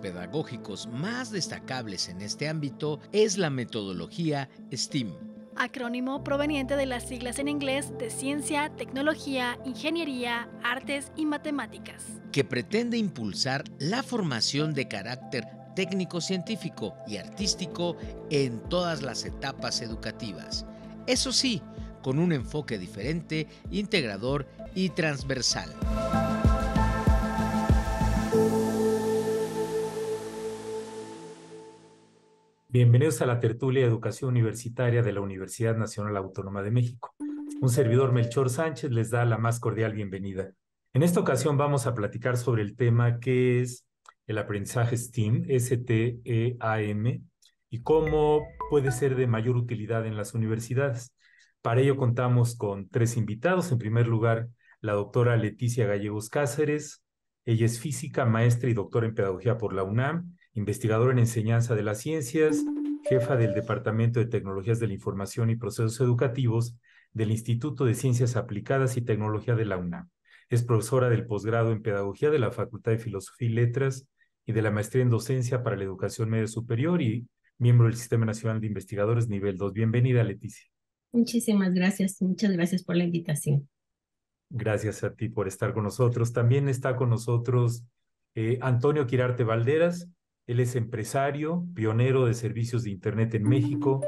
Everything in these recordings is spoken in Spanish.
pedagógicos más destacables en este ámbito es la metodología STEAM. Acrónimo proveniente de las siglas en inglés de Ciencia, Tecnología, Ingeniería, Artes y Matemáticas. Que pretende impulsar la formación de carácter técnico-científico y artístico en todas las etapas educativas. Eso sí, con un enfoque diferente, integrador y transversal. Bienvenidos a la tertulia de Educación Universitaria de la Universidad Nacional Autónoma de México. Un servidor Melchor Sánchez les da la más cordial bienvenida. En esta ocasión vamos a platicar sobre el tema que es el aprendizaje STEAM, s t e e y cómo puede ser de mayor utilidad en las universidades. Para ello contamos con tres invitados. En primer lugar, la doctora Leticia Gallegos Cáceres. Ella es física, maestra y doctora en pedagogía por la UNAM investigadora en enseñanza de las ciencias, jefa del Departamento de Tecnologías de la Información y Procesos Educativos del Instituto de Ciencias Aplicadas y Tecnología de la UNAM. Es profesora del posgrado en Pedagogía de la Facultad de Filosofía y Letras y de la maestría en Docencia para la Educación Media Superior y miembro del Sistema Nacional de Investigadores Nivel 2. Bienvenida, Leticia. Muchísimas gracias, muchas gracias por la invitación. Gracias a ti por estar con nosotros. También está con nosotros eh, Antonio Quirarte Valderas, él es empresario, pionero de servicios de Internet en México,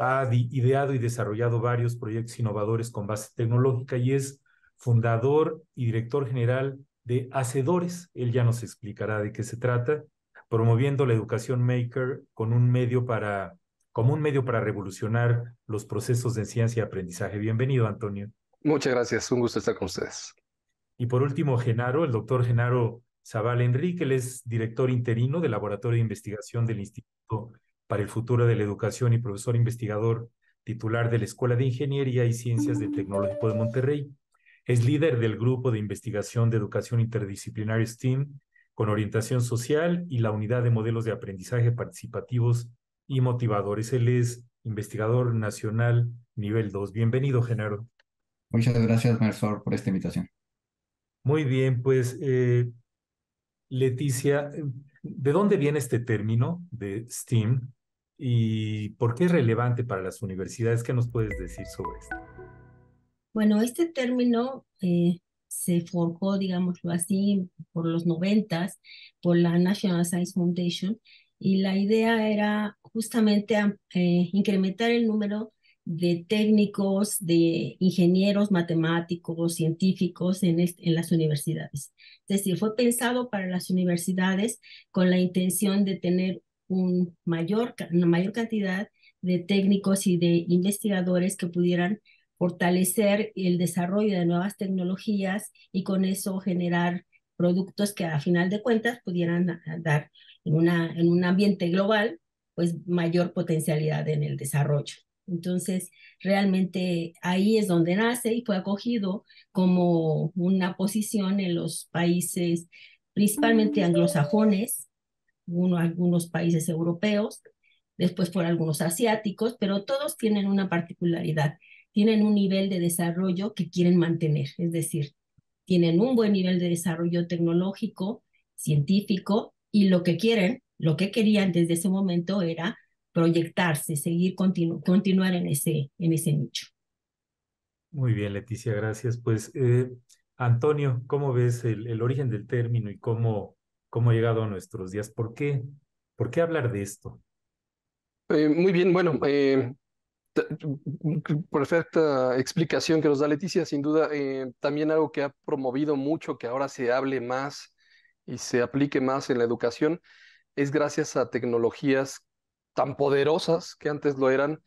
ha ideado y desarrollado varios proyectos innovadores con base tecnológica y es fundador y director general de Hacedores. Él ya nos explicará de qué se trata, promoviendo la educación maker con un medio para, como un medio para revolucionar los procesos de ciencia y aprendizaje. Bienvenido, Antonio. Muchas gracias, un gusto estar con ustedes. Y por último, Genaro, el doctor Genaro Zaval Enrique, él es director interino del Laboratorio de Investigación del Instituto para el Futuro de la Educación y profesor investigador titular de la Escuela de Ingeniería y Ciencias de Tecnológico de Monterrey. Es líder del Grupo de Investigación de Educación Interdisciplinaria STEAM con orientación social y la Unidad de Modelos de Aprendizaje Participativos y Motivadores. Él es investigador nacional nivel 2. Bienvenido, Genaro. Muchas gracias, profesor, por esta invitación. Muy bien, pues eh, Leticia, ¿de dónde viene este término de STEAM y por qué es relevante para las universidades? ¿Qué nos puedes decir sobre esto? Bueno, este término eh, se forjó, digámoslo así, por los noventas, por la National Science Foundation, y la idea era justamente eh, incrementar el número de técnicos, de ingenieros, matemáticos, científicos en, en las universidades. Es decir, fue pensado para las universidades con la intención de tener una mayor cantidad de técnicos y de investigadores que pudieran fortalecer el desarrollo de nuevas tecnologías y con eso generar productos que a final de cuentas pudieran dar en, una, en un ambiente global pues mayor potencialidad en el desarrollo. Entonces, realmente ahí es donde nace y fue acogido como una posición en los países principalmente mm. anglosajones, uno, algunos países europeos, después por algunos asiáticos, pero todos tienen una particularidad, tienen un nivel de desarrollo que quieren mantener, es decir, tienen un buen nivel de desarrollo tecnológico, científico, y lo que quieren, lo que querían desde ese momento era proyectarse, seguir, continuar en ese, en ese nicho. Muy bien, Leticia, gracias. Pues, eh, Antonio, ¿cómo ves el, origen del término y cómo, cómo ha llegado a nuestros días? ¿Por qué, por qué hablar de esto? Eh, muy bien, bueno, eh, perfecta explicación que nos da Leticia, sin duda. también algo que ha promovido mucho que ahora se hable más y se aplique más en la educación es gracias a tecnologías tan poderosas que antes lo eran,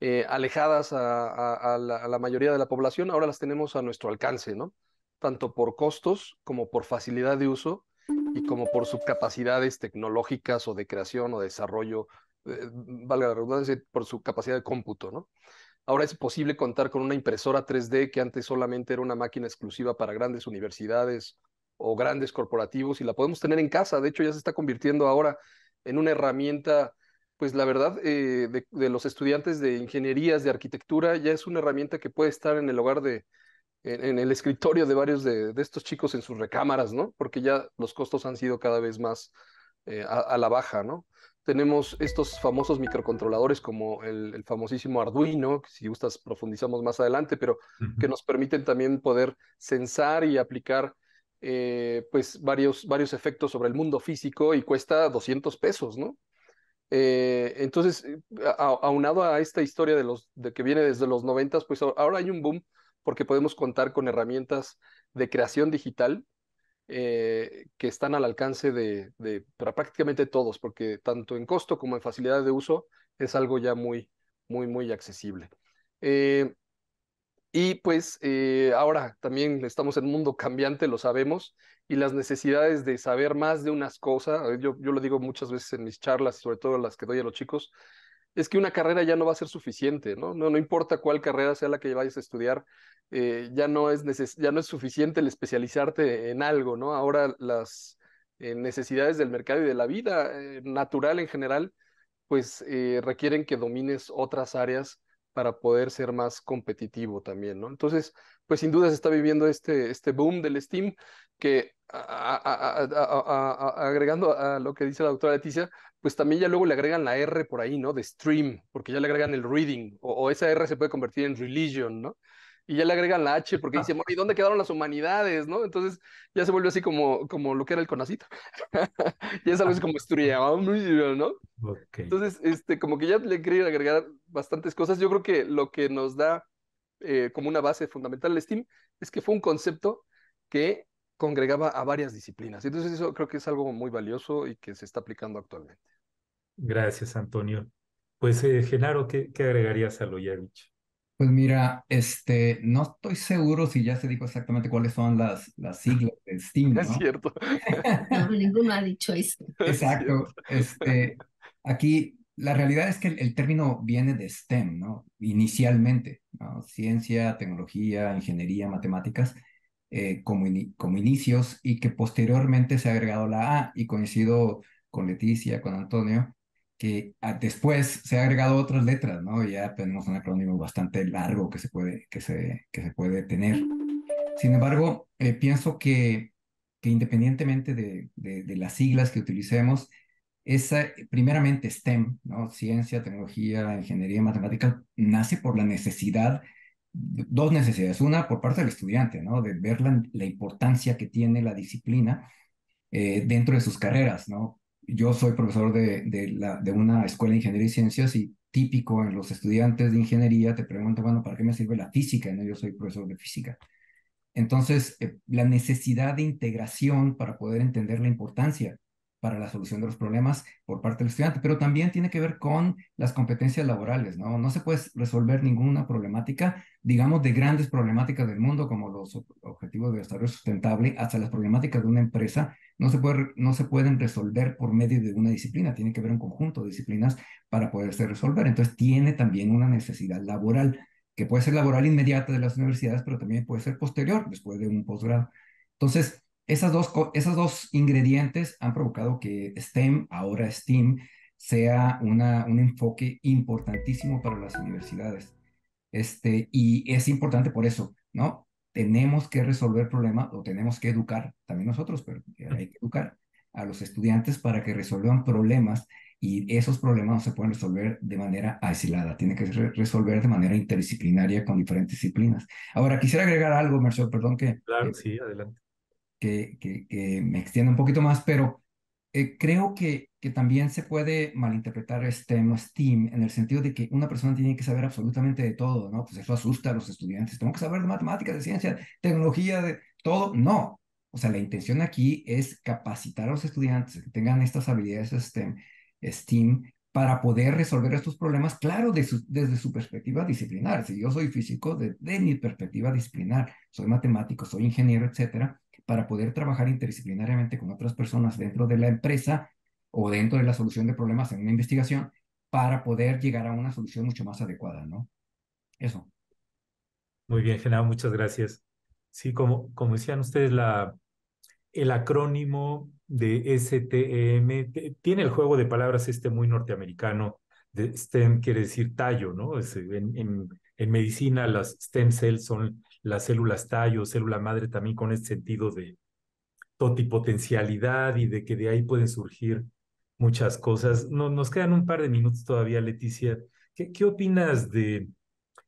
eh, alejadas a, la, mayoría de la población, ahora las tenemos a nuestro alcance, ¿no? Tanto por costos como por facilidad de uso y como por sus capacidades tecnológicas o de creación o desarrollo, eh, valga la redundancia, por su capacidad de cómputo, ¿no? Ahora es posible contar con una impresora 3D que antes solamente era una máquina exclusiva para grandes universidades o grandes corporativos y la podemos tener en casa. De hecho, ya se está convirtiendo ahora en una herramienta pues la verdad, eh, de, los estudiantes de ingenierías, de arquitectura, ya es una herramienta que puede estar en el hogar de, en, el escritorio de varios de, estos chicos en sus recámaras, ¿no? Porque ya los costos han sido cada vez más eh, a, la baja, ¿no? Tenemos estos famosos microcontroladores como el, famosísimo Arduino, que si gustas profundizamos más adelante, pero que nos permiten también poder censar y aplicar eh, pues varios, varios efectos sobre el mundo físico y cuesta 200 pesos, ¿no? Eh, entonces, eh, aunado a esta historia de los de que viene desde los noventas, pues ahora hay un boom porque podemos contar con herramientas de creación digital eh, que están al alcance de, prácticamente todos, porque tanto en costo como en facilidad de uso es algo ya muy, muy, muy accesible. Y pues eh, ahora también estamos en un mundo cambiante, lo sabemos, y las necesidades de saber más de unas cosas, eh, yo, lo digo muchas veces en mis charlas, sobre todo las que doy a los chicos, es que una carrera ya no va a ser suficiente, ¿no? No, no importa cuál carrera sea la que vayas a estudiar, eh, ya, no es ya no es suficiente el especializarte en algo, ¿no? Ahora las necesidades del mercado y de la vida natural en general, pues requieren que domines otras áreas para poder ser más competitivo también, ¿no? Entonces, pues sin duda se está viviendo este, este boom del Steam que agregando a lo que dice la doctora Leticia, pues también ya luego le agregan la R por ahí, ¿no? De stream, porque ya le agregan el reading, o esa R se puede convertir en religion, ¿no? y ya le agregan la H porque dice, ¿y dónde quedaron las humanidades? ¿no? Entonces ya se volvió así como, como lo que era el conacito. ya es algo así como estudiado, ¿no? Entonces, este, como que ya le quería agregar bastantes cosas. Yo creo que lo que nos da eh, como una base fundamental el STEAM es que fue un concepto que congregaba a varias disciplinas. Entonces eso creo que es algo muy valioso y que se está aplicando actualmente. Gracias, Antonio. Pues, eh, Genaro, ¿qué, ¿qué, agregarías a lo ya dicho? Pues mira, este, no estoy seguro si ya se dijo exactamente cuáles son las, las siglas de STEM, ¿no? Es cierto. ninguno ha dicho eso. Exacto. este, aquí la realidad es que el, término viene de STEM, ¿no? Inicialmente, ¿no? Ciencia, tecnología, ingeniería, matemáticas, eh, como, como inicios y que posteriormente se ha agregado la A y coincido con Leticia, con Antonio, que ah, después se ha agregado otras letras, ¿no? ya tenemos un acrónimo bastante largo que se puede, que se, que se puede tener. Sin embargo, eh, pienso que, que independientemente de, las siglas que utilicemos, esa, primeramente STEM, ¿no? Ciencia, tecnología, ingeniería, Matemáticas, nace por la necesidad, dos necesidades. Una, por parte del estudiante, ¿no? De ver la, importancia que tiene la disciplina eh, dentro de sus carreras, ¿no? yo soy profesor de, la, de una escuela de ingeniería y ciencias y típico en los estudiantes de ingeniería te preguntan, bueno, ¿para qué me sirve la física? Yo soy profesor de física. Entonces, eh, la necesidad de integración para poder entender la importancia para la solución de los problemas por parte del estudiante, pero también tiene que ver con las competencias laborales, ¿no? No se puede resolver ninguna problemática, digamos, de grandes problemáticas del mundo, como los objetivos de desarrollo sustentable, hasta las problemáticas de una empresa, no se, puede, no se pueden resolver por medio de una disciplina, tiene que haber un conjunto de disciplinas para poderse resolver. Entonces, tiene también una necesidad laboral, que puede ser laboral inmediata de las universidades, pero también puede ser posterior, después de un posgrado. Entonces, esas dos, esas dos ingredientes han provocado que STEM, ahora STEAM, sea una, un enfoque importantísimo para las universidades. Este, y es importante por eso, ¿no? Tenemos que resolver problemas o tenemos que educar, también nosotros, pero hay que educar a los estudiantes para que resuelvan problemas y esos problemas no se pueden resolver de manera aislada, tiene que resolver de manera interdisciplinaria con diferentes disciplinas. Ahora, quisiera agregar algo, Mercedes, perdón que... Claro, eh, sí, adelante que, que, me extienda un poquito más, pero eh, creo que, que también se puede malinterpretar este o STEAM en el sentido de que una persona tiene que saber absolutamente de todo, ¿no? Pues eso asusta a los estudiantes. Tengo que saber de matemáticas, de ciencia, tecnología, de todo. No. O sea, la intención aquí es capacitar a los estudiantes que tengan estas habilidades STEM, STEAM para poder resolver estos problemas, claro, desde su perspectiva disciplinar. Si yo soy físico, desde mi perspectiva disciplinar, soy matemático, soy ingeniero, etcétera, para poder trabajar interdisciplinariamente con otras personas dentro de la empresa o dentro de la solución de problemas en una investigación, para poder llegar a una solución mucho más adecuada, ¿no? Eso. Muy bien, Genaro, muchas gracias. Sí, como, como decían ustedes, la, el acrónimo de STEM, tiene el juego de palabras este muy norteamericano, de STEM quiere decir tallo, ¿no? en, en, medicina las stem cells son las células tallo, célula madre también con este sentido de totipotencialidad y de que de ahí pueden surgir muchas cosas. nos quedan un par de minutos todavía, Leticia. ¿Qué opinas de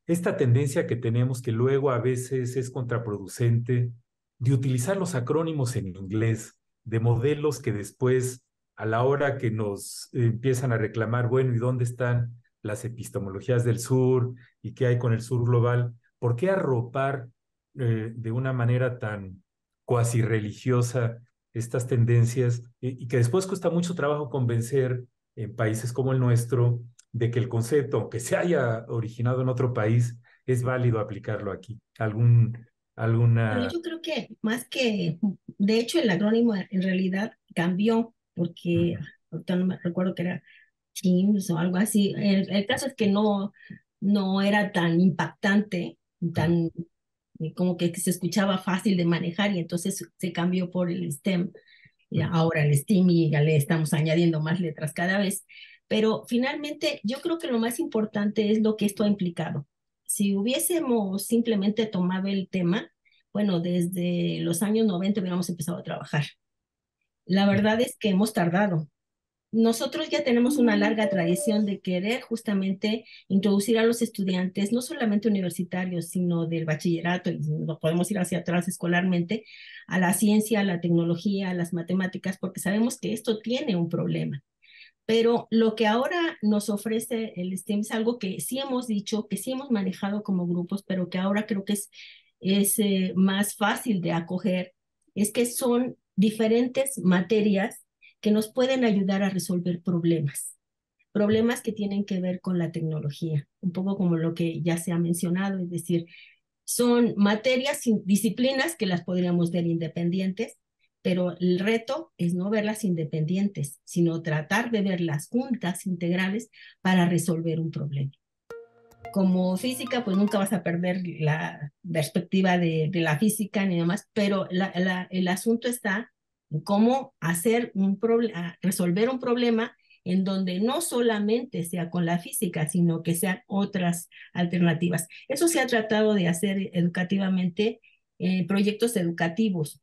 esta tendencia que tenemos que luego a veces es contraproducente de utilizar los acrónimos en inglés? de modelos que después, a la hora que nos empiezan a reclamar, bueno, ¿y dónde están las epistemologías del sur y qué hay con el sur global? ¿Por qué arropar eh, de una manera tan cuasi religiosa estas tendencias y, que después cuesta mucho trabajo convencer en países como el nuestro de que el concepto, aunque se haya originado en otro país, es válido aplicarlo aquí. ¿Algún, alguna... yo creo que más que de hecho, el acrónimo en realidad cambió porque, no me recuerdo que era Teams o algo así. El, caso es que no, no era tan impactante, tan eh, como que se escuchaba fácil de manejar y entonces se cambió por el STEM. Y ahora el STEAM y ya le estamos añadiendo más letras cada vez. Pero finalmente yo creo que lo más importante es lo que esto ha implicado. Si hubiésemos simplemente tomado el tema, bueno, desde los años 90 hubiéramos empezado a trabajar. La verdad es que hemos tardado. Nosotros ya tenemos una mm. larga tradición de querer justamente introducir a los estudiantes, no solamente universitarios, sino del bachillerato, y no podemos ir hacia atrás escolarmente, a la ciencia, a la tecnología, a las matemáticas, porque sabemos que esto tiene un problema pero lo que ahora nos ofrece el STEM es algo que sí hemos dicho, que sí hemos manejado como grupos, pero que ahora creo que es es eh, más fácil de acoger es que son diferentes materias que nos pueden ayudar a resolver problemas, problemas que tienen que ver con la tecnología, un poco como lo que ya se ha mencionado, es decir, son materias, disciplinas que las podríamos ver independientes, pero el reto es no verlas independientes, sino tratar de verlas juntas, integrales, para resolver un problema como física, pues nunca vas a perder la perspectiva de, la física ni demás, pero el asunto está en cómo hacer un problema resolver un problema en donde no solamente sea con la física, sino que sean otras alternativas. Eso se ha tratado de hacer educativamente proyectos educativos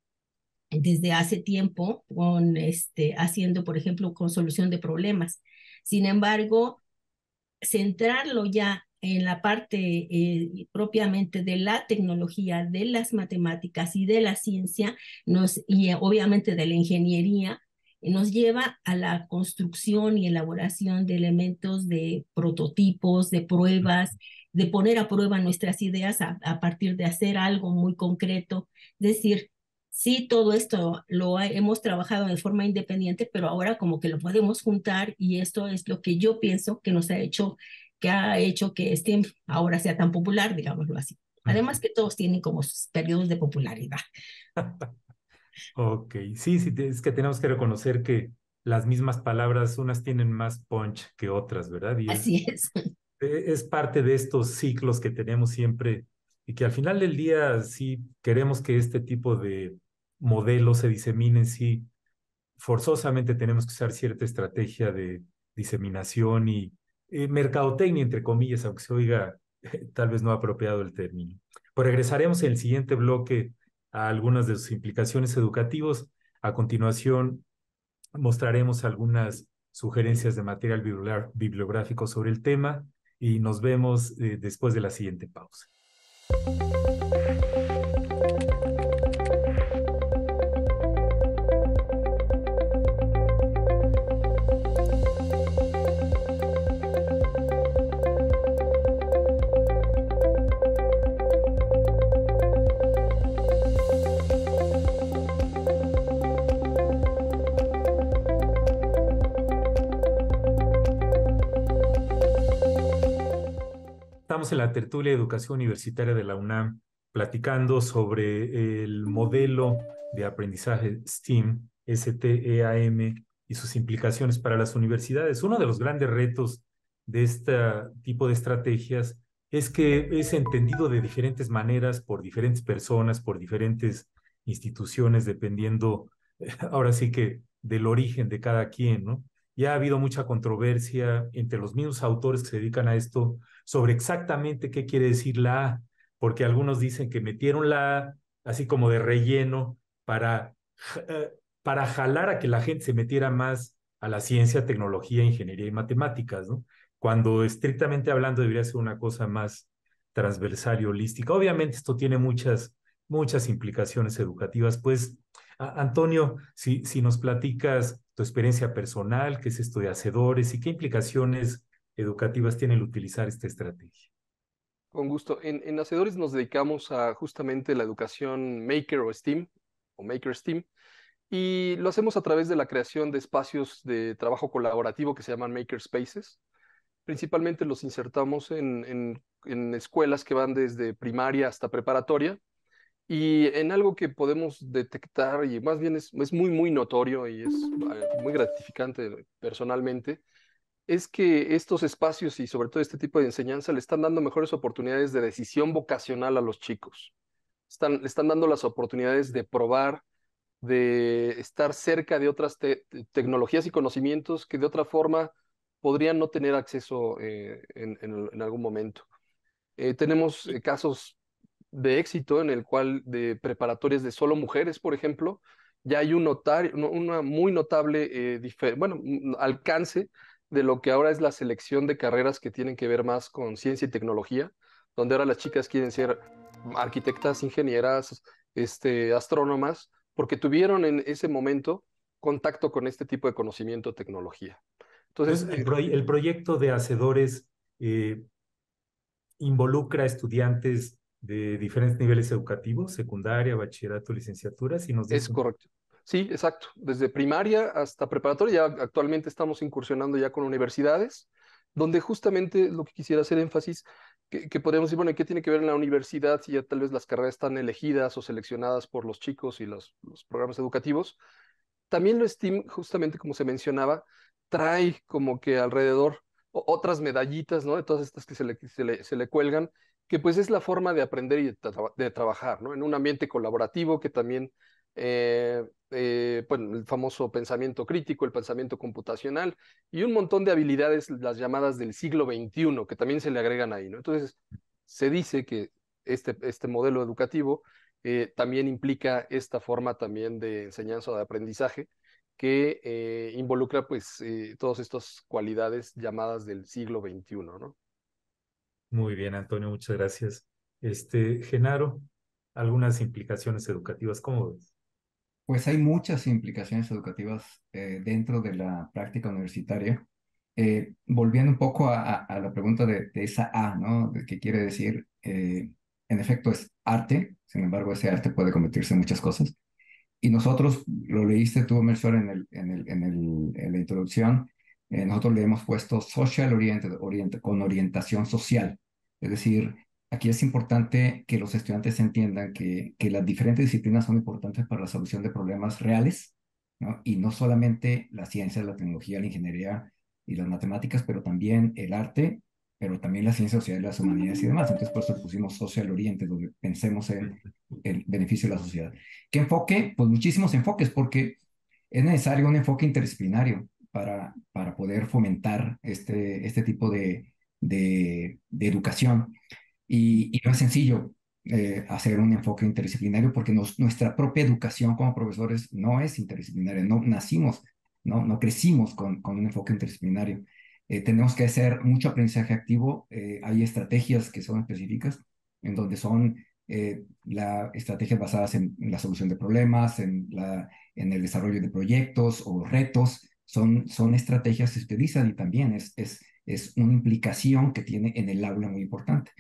desde hace tiempo, con este, haciendo, por ejemplo, con solución de problemas. Sin embargo, centrarlo ya en la parte eh, propiamente de la tecnología, de las matemáticas y de la ciencia, nos, y obviamente de la ingeniería, nos lleva a la construcción y elaboración de elementos de prototipos, de pruebas, de poner a prueba nuestras ideas a, partir de hacer algo muy concreto. decir, sí, todo esto lo hemos trabajado de forma independiente, pero ahora como que lo podemos juntar y esto es lo que yo pienso que nos ha hecho que ha hecho que Steam ahora sea tan popular, digámoslo así. Además que todos tienen como sus periodos de popularidad. ok, sí, sí, es que tenemos que reconocer que las mismas palabras, unas tienen más punch que otras, ¿verdad? Y así es, e, es. parte de estos ciclos que tenemos siempre y que al final del día, si queremos que este tipo de modelos se diseminen, sí, forzosamente tenemos que usar cierta estrategia de diseminación y, eh, mercadotecnia, entre comillas, aunque se oiga tal vez no apropiado el término. Pues regresaremos en el siguiente bloque a algunas de sus implicaciones educativas. A continuación, mostraremos algunas sugerencias de material bibliográfico sobre el tema y nos vemos eh, después de la siguiente pausa. en la tertulia de educación universitaria de la UNAM platicando sobre el modelo de aprendizaje STEAM, STEAM, y sus implicaciones para las universidades. Uno de los grandes retos de este tipo de estrategias es que es entendido de diferentes maneras por diferentes personas, por diferentes instituciones, dependiendo ahora sí que del origen de cada quien, ¿no? Ya ha habido mucha controversia entre los mismos autores que se dedican a esto sobre exactamente qué quiere decir la A, porque algunos dicen que metieron la A así como de relleno para, eh, para jalar a que la gente se metiera más a la ciencia, tecnología, ingeniería y matemáticas, ¿no? Cuando estrictamente hablando debería ser una cosa más transversal y holística. Obviamente esto tiene muchas, muchas implicaciones educativas. Pues, Antonio, si, si nos platicas tu experiencia personal, qué es esto de hacedores y qué implicaciones educativas tiene el utilizar esta estrategia. Con gusto. En, Hacedores nos dedicamos a justamente la educación Maker o STEAM, o Maker STEAM, y lo hacemos a través de la creación de espacios de trabajo colaborativo que se llaman Maker Spaces. Principalmente los insertamos en escuelas que van desde primaria hasta preparatoria, y en algo que podemos detectar, y más bien es, muy, muy notorio y es muy gratificante personalmente, es que estos espacios y sobre todo este tipo de enseñanza le están dando mejores oportunidades de decisión vocacional a los chicos. Están, le están dando las oportunidades de probar, de estar cerca de otras tecnologías y conocimientos que de otra forma podrían no tener acceso eh, en, algún momento. Eh, tenemos eh, casos de éxito en el cual de preparatorias de solo mujeres, por ejemplo, ya hay un una muy notable eh, bueno, mm, alcance de lo que ahora es la selección de carreras que tienen que ver más con ciencia y tecnología, donde ahora las chicas quieren ser arquitectas, ingenieras, este, astrónomas, porque tuvieron en ese momento contacto con este tipo de conocimiento, tecnología. Pues, Entonces, eh, el, proyecto de Hacedores eh, involucra estudiantes de diferentes niveles educativos, secundaria, bachillerato, licenciatura. si nos dicen... Es correcto. Sí, exacto. Desde primaria hasta preparatoria, ya actualmente estamos incursionando ya con universidades, donde justamente lo que quisiera hacer énfasis, que, que podríamos decir, bueno, ¿qué tiene que ver en la universidad si ya tal vez las carreras están elegidas o seleccionadas por los chicos y los, los programas educativos? También lo STEAM, justamente como se mencionaba, trae como que alrededor otras medallitas, ¿no? De todas estas que se se le, se le cuelgan que pues es la forma de aprender y de, trabajar, ¿no? En un ambiente colaborativo que también, eh, eh, bueno, el famoso pensamiento crítico, el pensamiento computacional y un montón de habilidades, las llamadas del siglo XXI, que también se le agregan ahí, ¿no? Entonces, se dice que este, este modelo educativo eh, también implica esta forma también de enseñanza o de aprendizaje que involucra pues todas estas cualidades llamadas del siglo XXI, ¿no? Muy bien, Antonio, muchas gracias. Este, Genaro, algunas implicaciones educativas, ¿cómo ves? Pues hay muchas implicaciones educativas eh, dentro de la práctica universitaria. Eh, volviendo un poco a, la pregunta de, esa A, ¿no? De qué quiere decir, eh, en efecto es arte, sin embargo ese arte puede convertirse en muchas cosas. Y nosotros, lo leíste tú, Mercer en, el, en, el, en, el, en la introducción, nosotros le hemos puesto social oriente con orientación social. Es decir, aquí es importante que los estudiantes entiendan que, las diferentes disciplinas son importantes para la solución de problemas reales, y no solamente la ciencia, la tecnología, la ingeniería y las matemáticas, pero también el arte, pero también la ciencia social, las humanidades y demás. Entonces, por eso pusimos social oriente, donde pensemos en el beneficio de la sociedad. ¿Qué enfoque? Pues muchísimos enfoques, porque es necesario un enfoque interdisciplinario para, para poder fomentar este, este tipo de, de, educación. Y, y, no es sencillo eh, hacer un enfoque interdisciplinario porque nuestra propia educación como profesores no es interdisciplinaria, no nacimos, no, no crecimos con, con un enfoque interdisciplinario. Eh, tenemos que hacer mucho aprendizaje activo, eh, hay estrategias que son específicas, en donde son las estrategias basadas en, la solución de problemas, en, la, en el desarrollo de proyectos o retos, son, son estrategias que y también es es una implicación que tiene en el aula muy importante.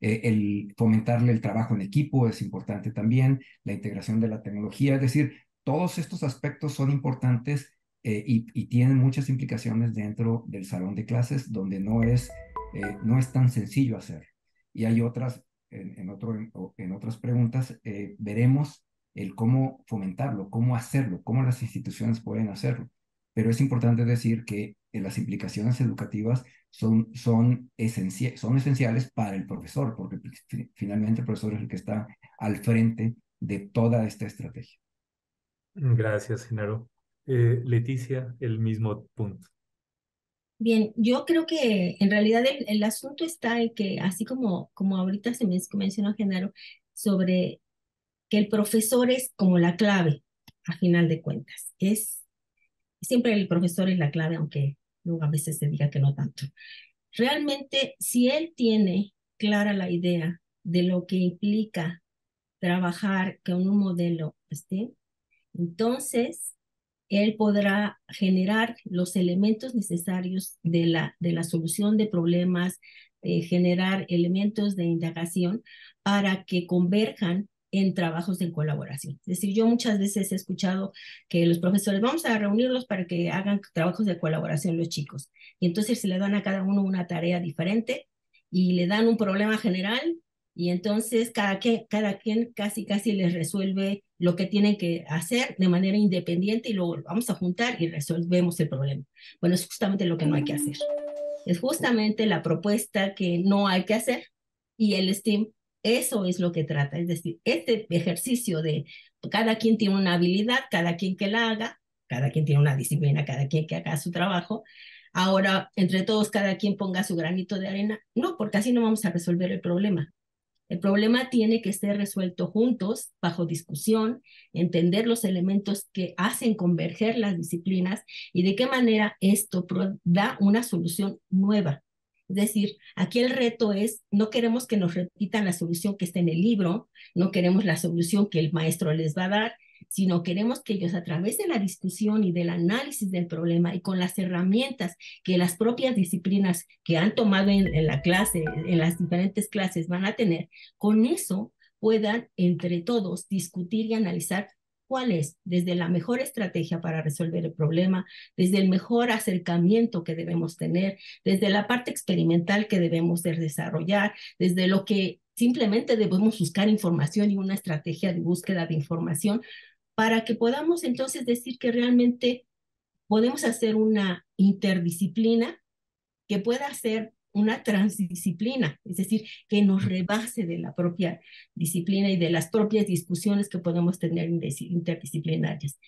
Eh, el fomentarle el trabajo en equipo es importante también, la integración de la tecnología, es decir, todos estos aspectos son importantes eh, y, tienen muchas implicaciones dentro del salón de clases donde no es, eh, no es tan sencillo hacer. Y hay otras, en, en, otras preguntas, veremos el cómo fomentarlo, cómo hacerlo, cómo las instituciones pueden hacerlo. Pero es importante decir que eh, las implicaciones educativas son, son, son esenciales para el profesor, porque finalmente el profesor es el que está al frente de toda esta estrategia. Gracias, Genaro. Eh, Leticia, el mismo punto. Bien, yo creo que en realidad el, el asunto está en que, así como, como ahorita se mencionó Genaro, sobre que el profesor es como la clave, a final de cuentas. Es, siempre el profesor es la clave, aunque luego a veces se diga que no tanto. Realmente, si él tiene clara la idea de lo que implica trabajar con un modelo entonces él podrá generar los elementos necesarios de la, de la solución de problemas, eh, generar elementos de indagación para que converjan en trabajos en colaboración. Es decir, yo muchas veces he escuchado que los profesores, vamos a reunirlos para que hagan trabajos de colaboración los chicos. Y entonces se le dan a cada uno una tarea diferente y le dan un problema general y entonces cada quien, cada quien casi casi les resuelve lo que tienen que hacer de manera independiente y luego vamos a juntar y resolvemos el problema. Bueno, es justamente lo que no hay que hacer. Es justamente la propuesta que no hay que hacer y el STEAM eso es lo que trata, es decir, este ejercicio de cada quien tiene una habilidad, cada quien que la haga, cada quien tiene una disciplina, cada quien que haga su trabajo. Ahora, entre todos, cada quien ponga su granito de arena. No, porque así no vamos a resolver el problema. El problema tiene que ser resuelto juntos, bajo discusión, entender los elementos que hacen converger las disciplinas y de qué manera esto da una solución nueva es decir, aquí el reto es, no queremos que nos repitan la solución que está en el libro, no queremos la solución que el maestro les va a dar, sino queremos que ellos a través de la discusión y del análisis del problema y con las herramientas que las propias disciplinas que han tomado en, en la clase, en las diferentes clases van a tener, con eso puedan entre todos discutir y analizar cuál es, desde la mejor estrategia para resolver el problema, desde el mejor acercamiento que debemos tener, desde la parte experimental que debemos desarrollar, desde lo que simplemente debemos buscar información y una estrategia de búsqueda de información para que podamos entonces decir que realmente podemos hacer una interdisciplina que pueda ser una transdisciplina, es decir, que nos rebase de la propia disciplina y de las propias discusiones que podemos tener interdisciplinarias.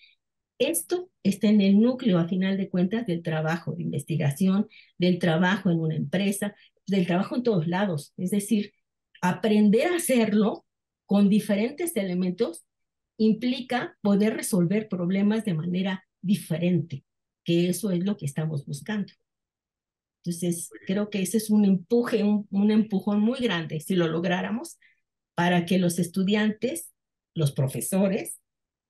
Esto está en el núcleo, a final de cuentas, del trabajo de investigación, del trabajo en una empresa, del trabajo en todos lados, es decir, aprender a hacerlo con diferentes elementos implica poder resolver problemas de manera diferente, que eso es lo que estamos buscando. Entonces, creo que ese es un empuje, un, un empujón muy grande, si lo lográramos, para que los estudiantes, los profesores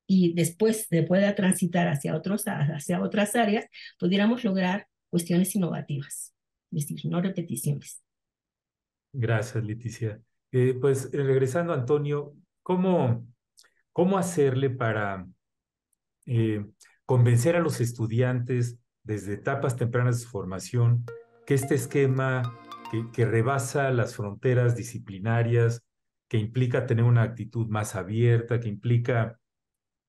y después se pueda transitar hacia, otros, hacia otras áreas, pudiéramos lograr cuestiones innovativas, es decir, no repeticiones. Gracias, Leticia. Eh, pues eh, regresando, Antonio, ¿cómo, cómo hacerle para eh, convencer a los estudiantes desde etapas tempranas de su formación que este esquema que, rebasa las fronteras disciplinarias, que implica tener una actitud más abierta, que implica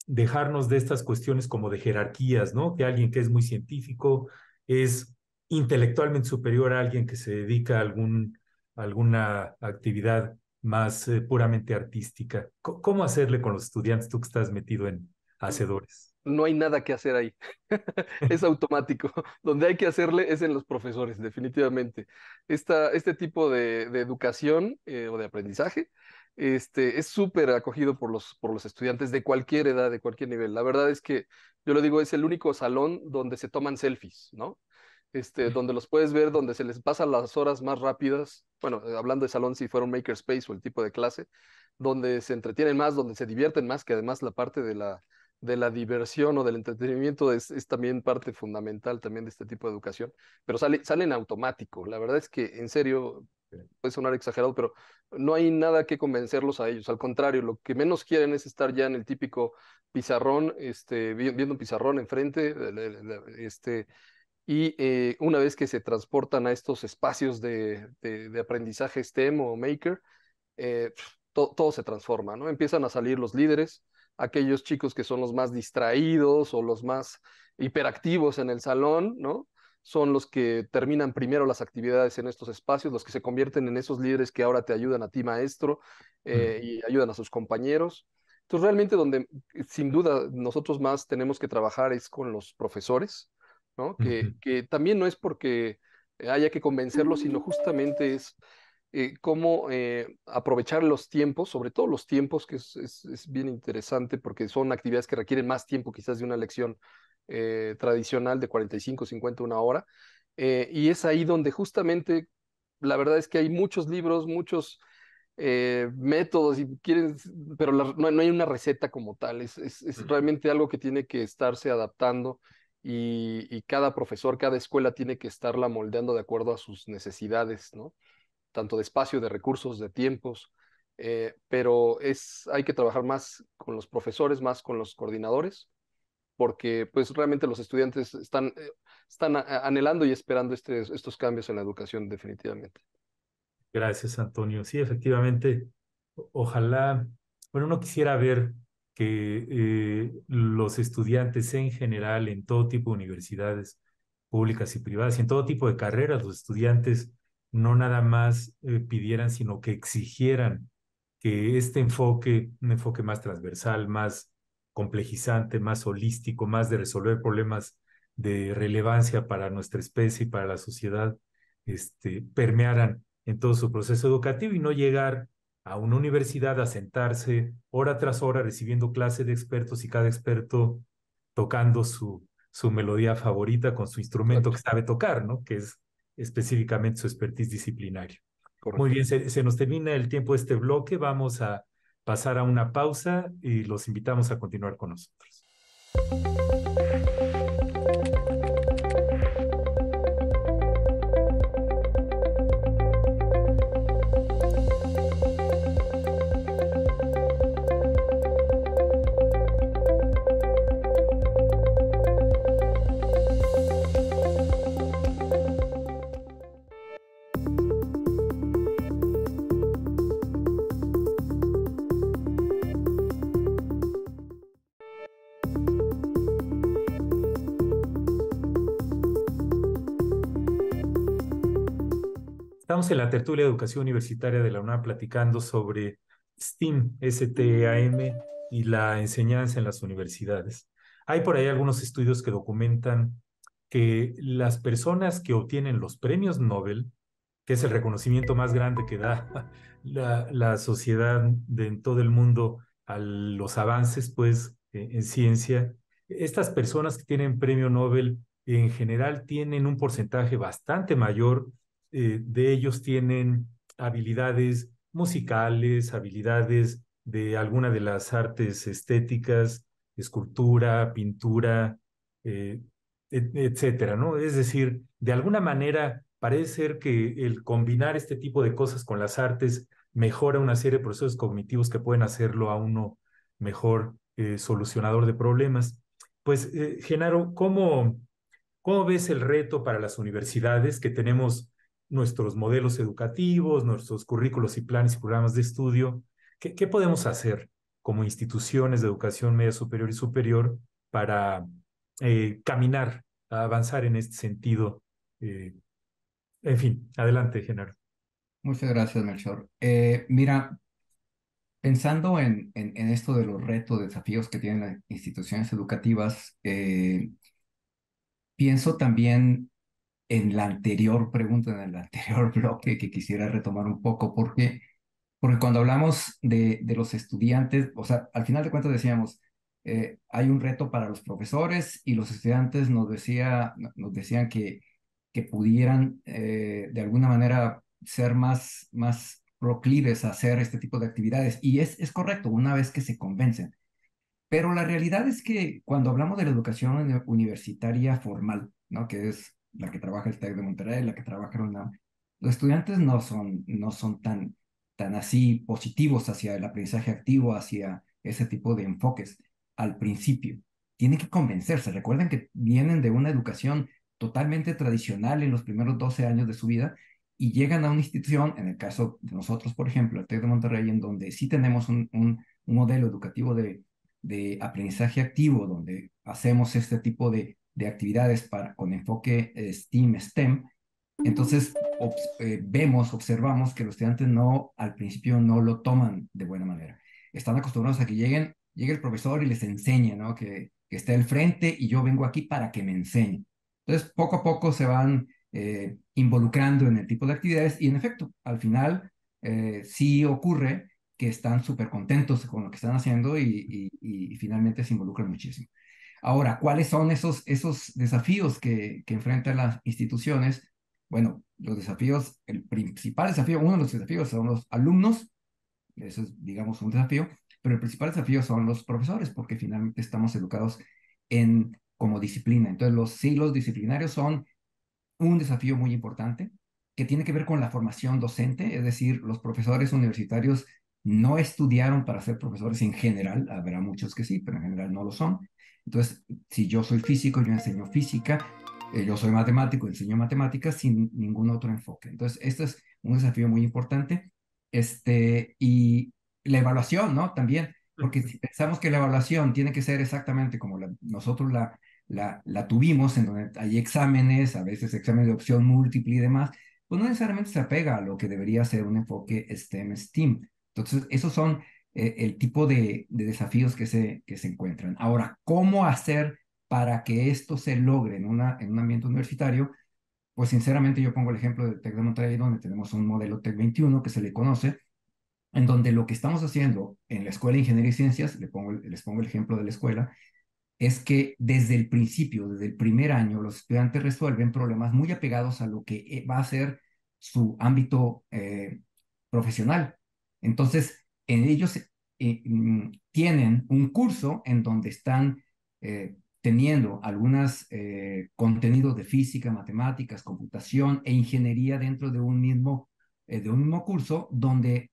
dejarnos de estas cuestiones como de jerarquías, ¿no? Que alguien que es muy científico es intelectualmente superior a alguien que se dedica a algún, alguna actividad más eh, puramente artística. ¿Cómo hacerle con los estudiantes tú que estás metido en hacedores? no hay nada que hacer ahí. es automático. Donde hay que hacerle es en los profesores, definitivamente. Esta, este tipo de, educación eh, o de aprendizaje este, es súper acogido por los, por los estudiantes de cualquier edad, de cualquier nivel. La verdad es que, yo lo digo, es el único salón donde se toman selfies, ¿no? Este, donde los puedes ver, donde se les pasan las horas más rápidas. Bueno, eh, hablando de salón, si fuera un makerspace o el tipo de clase, donde se entretienen más, donde se divierten más, que además la parte de la, de la diversión o del entretenimiento es, también parte fundamental también de este tipo de educación, pero salen automático. La verdad es que, en serio, puede sonar exagerado, pero no hay nada que convencerlos a ellos. Al contrario, lo que menos quieren es estar ya en el típico pizarrón, este, viendo un pizarrón enfrente, este, y eh, una vez que se transportan a estos espacios de, aprendizaje STEM o Maker, eh, todo se transforma, ¿no? Empiezan a salir los líderes, aquellos chicos que son los más distraídos o los más hiperactivos en el salón, ¿no? Son los que terminan primero las actividades en estos espacios, los que se convierten en esos líderes que ahora te ayudan a ti, maestro, mm. eh, y ayudan a sus compañeros. Entonces, realmente donde sin duda nosotros más tenemos que trabajar es con los profesores, ¿no? Que, que también no es porque haya que convencerlos, sino justamente es eh, cómo eh, aprovechar los tiempos, sobre todo los tiempos, que es, bien interesante porque son actividades que requieren más tiempo quizás de una lección eh, tradicional de 45, 50, una hora. y es ahí donde justamente, la verdad es que hay muchos libros, muchos métodos, y quieren, pero no, hay una receta como tal, es, realmente algo que tiene que estarse adaptando. Y, y, cada profesor, cada escuela tiene que estarla moldeando de acuerdo a sus necesidades, ¿no? tanto de espacio, de recursos, de tiempos, eh, pero es, hay que trabajar más con los profesores, más con los coordinadores, porque pues realmente los estudiantes están, eh, están anhelando y esperando este, estos cambios en la educación definitivamente. Gracias, Antonio. Sí, efectivamente, ojalá, bueno, uno quisiera ver que eh, los estudiantes en general, en todo tipo de universidades públicas y privadas, y en todo tipo de carreras, los estudiantes no nada más eh, pidieran, sino que exigieran que este enfoque, un enfoque más transversal, más complejizante, más holístico, más de resolver problemas de relevancia para nuestra especie y para la sociedad, este, permearan en todo su proceso educativo y no llegar a una universidad a sentarse hora tras hora recibiendo clases de expertos y cada experto tocando su, su melodía favorita con su instrumento que sabe tocar, ¿no? Que es específicamente su expertise disciplinaria. Muy bien, se, se, nos termina el tiempo de este bloque. Vamos a pasar a una pausa y los invitamos a continuar con nosotros. en la tertulia de educación universitaria de la UNAM platicando sobre STEAM, STEAM y la enseñanza en las universidades. Hay por ahí algunos estudios que documentan que las personas que obtienen los premios Nobel, que es el reconocimiento más grande que da la, la sociedad en todo el mundo a los avances pues, e, en ciencia, estas personas que tienen premio Nobel en general tienen un porcentaje bastante mayor eh, de ellos tienen habilidades musicales, habilidades de alguna de las artes estéticas, escultura, pintura, eh, etcétera, ¿no? Es decir, de alguna manera parece ser que el combinar este tipo de cosas con las artes mejora una serie de procesos cognitivos que pueden hacerlo a uno mejor eh, solucionador de problemas. Pues, Genaro, ¿cómo, ¿cómo ves el reto para las universidades que tenemos nuestros modelos educativos, nuestros currículos y planes y programas de estudio. ¿Qué, podemos hacer como instituciones de educación media superior y superior para eh, caminar, avanzar en este sentido? Eh, en fin, adelante, Genaro. Muchas gracias, Melchor. Eh, mira, pensando en, en, en, esto de los retos, desafíos que tienen las instituciones educativas, pienso también en la anterior pregunta, en el anterior bloque que quisiera retomar un poco, porque, porque cuando hablamos de, de los estudiantes, o sea, al final de cuentas decíamos, eh, hay un reto para los profesores y los estudiantes nos, decía, nos decían que, que pudieran eh, de alguna manera ser más, más proclives a hacer este tipo de actividades. Y es, es correcto una vez que se convencen. Pero la realidad es que cuando hablamos de la educación universitaria formal, ¿no? que es la que trabaja el TEC de Monterrey, la que trabaja en Los estudiantes no son, no son tan, tan así positivos hacia el aprendizaje activo, hacia ese tipo de enfoques al principio. Tienen que convencerse. Recuerden que vienen de una educación totalmente tradicional en los primeros 12 años de su vida y llegan a una institución, en el caso de nosotros, por ejemplo, el TEC de Monterrey, en donde sí tenemos un, un modelo educativo de, de aprendizaje activo, donde hacemos este tipo de de actividades con enfoque eh, STEAM, STEM, entonces eh, vemos, observamos que los estudiantes no, al principio no lo toman de buena manera. Están acostumbrados a que lleguen, llegue el profesor y les enseñe, ¿no? Que, esté al frente y yo vengo aquí para que me enseñe. Entonces, poco a poco se van eh, involucrando en el tipo de actividades y en efecto, al final sí ocurre que están súper contentos con lo que están haciendo y finalmente se involucran muchísimo. Ahora, ¿cuáles son esos, esos desafíos que, enfrentan las instituciones? Bueno, los desafíos, el principal desafío, uno de los desafíos son los alumnos, eso es, digamos, un desafío, pero el principal desafío son los profesores, porque finalmente estamos educados en, como disciplina. Entonces, los siglos disciplinarios son un desafío muy importante que tiene que ver con la formación docente, es decir, los profesores universitarios no estudiaron para ser profesores en general, habrá muchos que sí, pero en general no lo son. Entonces, si yo soy físico, yo enseño física, eh, yo soy matemático, enseño matemáticas sin ningún otro enfoque. Entonces, esto es un desafío muy importante. Este, y la evaluación, ¿no? También, porque si pensamos que la evaluación tiene que ser exactamente como la, nosotros la, la, la tuvimos, en donde hay exámenes, a veces exámenes de opción múltiple y demás, pues no necesariamente se apega a lo que debería ser un enfoque STEM-STEAM. Entonces, esos son eh, el tipo de, desafíos que se, que se encuentran. Ahora, ¿cómo hacer para que esto se logre en, una, en un ambiente universitario? Pues sinceramente yo pongo el ejemplo de TEC de Monterrey, donde tenemos un modelo TEC 21 que se le conoce, en donde lo que estamos haciendo en la Escuela de Ingeniería y Ciencias, pongo, les pongo el ejemplo de la escuela, es que desde el principio, desde el primer año, los estudiantes resuelven problemas muy apegados a lo que eh, va a ser su ámbito eh, profesional. Entonces, en ellos eh, mm, tienen un curso en donde están eh, teniendo algunos eh, contenidos de física, matemáticas, computación e ingeniería dentro de un mismo, de un mismo curso donde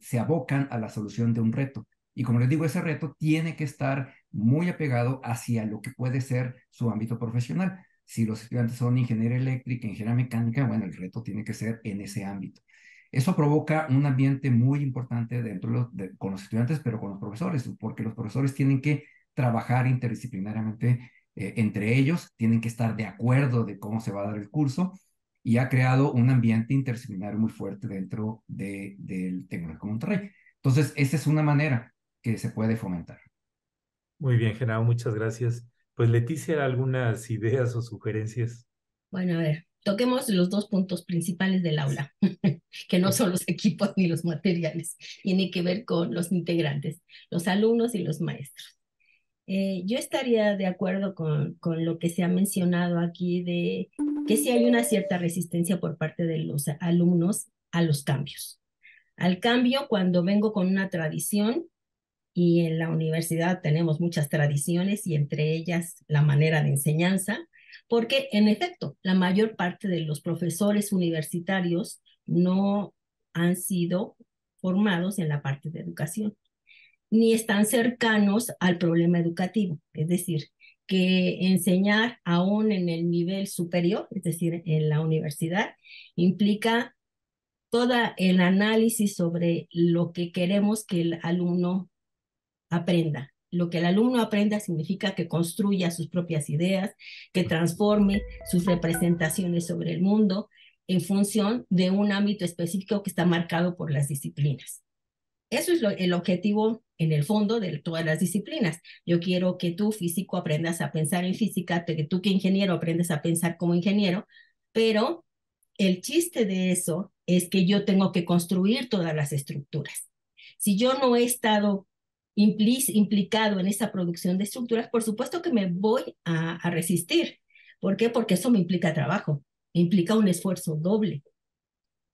se abocan a la solución de un reto. Y como les digo, ese reto tiene que estar muy apegado hacia lo que puede ser su ámbito profesional. Si los estudiantes son ingeniería eléctrica, ingeniería mecánica, bueno, el reto tiene que ser en ese ámbito. Eso provoca un ambiente muy importante dentro de con los estudiantes, pero con los profesores, porque los profesores tienen que trabajar interdisciplinariamente eh, entre ellos, tienen que estar de acuerdo de cómo se va a dar el curso y ha creado un ambiente interdisciplinario muy fuerte dentro de, del Tecnológico Monterrey. Entonces, esa es una manera que se puede fomentar. Muy bien, Genao, muchas gracias. Pues Leticia, ¿algunas ideas o sugerencias? Bueno, a ver, toquemos los dos puntos principales del aula, que no son los equipos ni los materiales, tiene que ver con los integrantes, los alumnos y los maestros. Eh, yo estaría de acuerdo con, con, lo que se ha mencionado aquí de que sí hay una cierta resistencia por parte de los alumnos a los cambios. Al cambio, cuando vengo con una tradición, y en la universidad tenemos muchas tradiciones y entre ellas la manera de enseñanza, porque en efecto, la mayor parte de los profesores universitarios no han sido formados en la parte de educación, ni están cercanos al problema educativo, es decir, que enseñar aún en el nivel superior, es decir, en la universidad, implica todo el análisis sobre lo que queremos que el alumno aprenda, lo que el alumno aprenda significa que construya sus propias ideas, que transforme sus representaciones sobre el mundo en función de un ámbito específico que está marcado por las disciplinas. Eso es el objetivo en el fondo de todas las disciplinas. Yo quiero que tú, físico, aprendas a pensar en física, que tú, que ingeniero, aprendas a pensar como ingeniero, pero el chiste de eso es que yo tengo que construir todas las estructuras. Si yo no he estado implicado en esa producción de estructuras, por supuesto que me voy a, resistir. ¿Por qué? Porque eso me implica trabajo, implica un esfuerzo doble.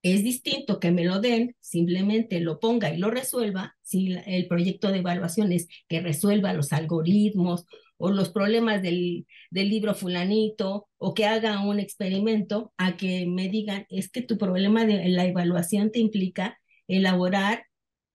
Es distinto que me lo den, simplemente lo ponga y lo resuelva, si el proyecto de evaluación es que resuelva los algoritmos o los problemas del, del libro fulanito o que haga un experimento, a que me digan, es que tu problema de la evaluación te implica elaborar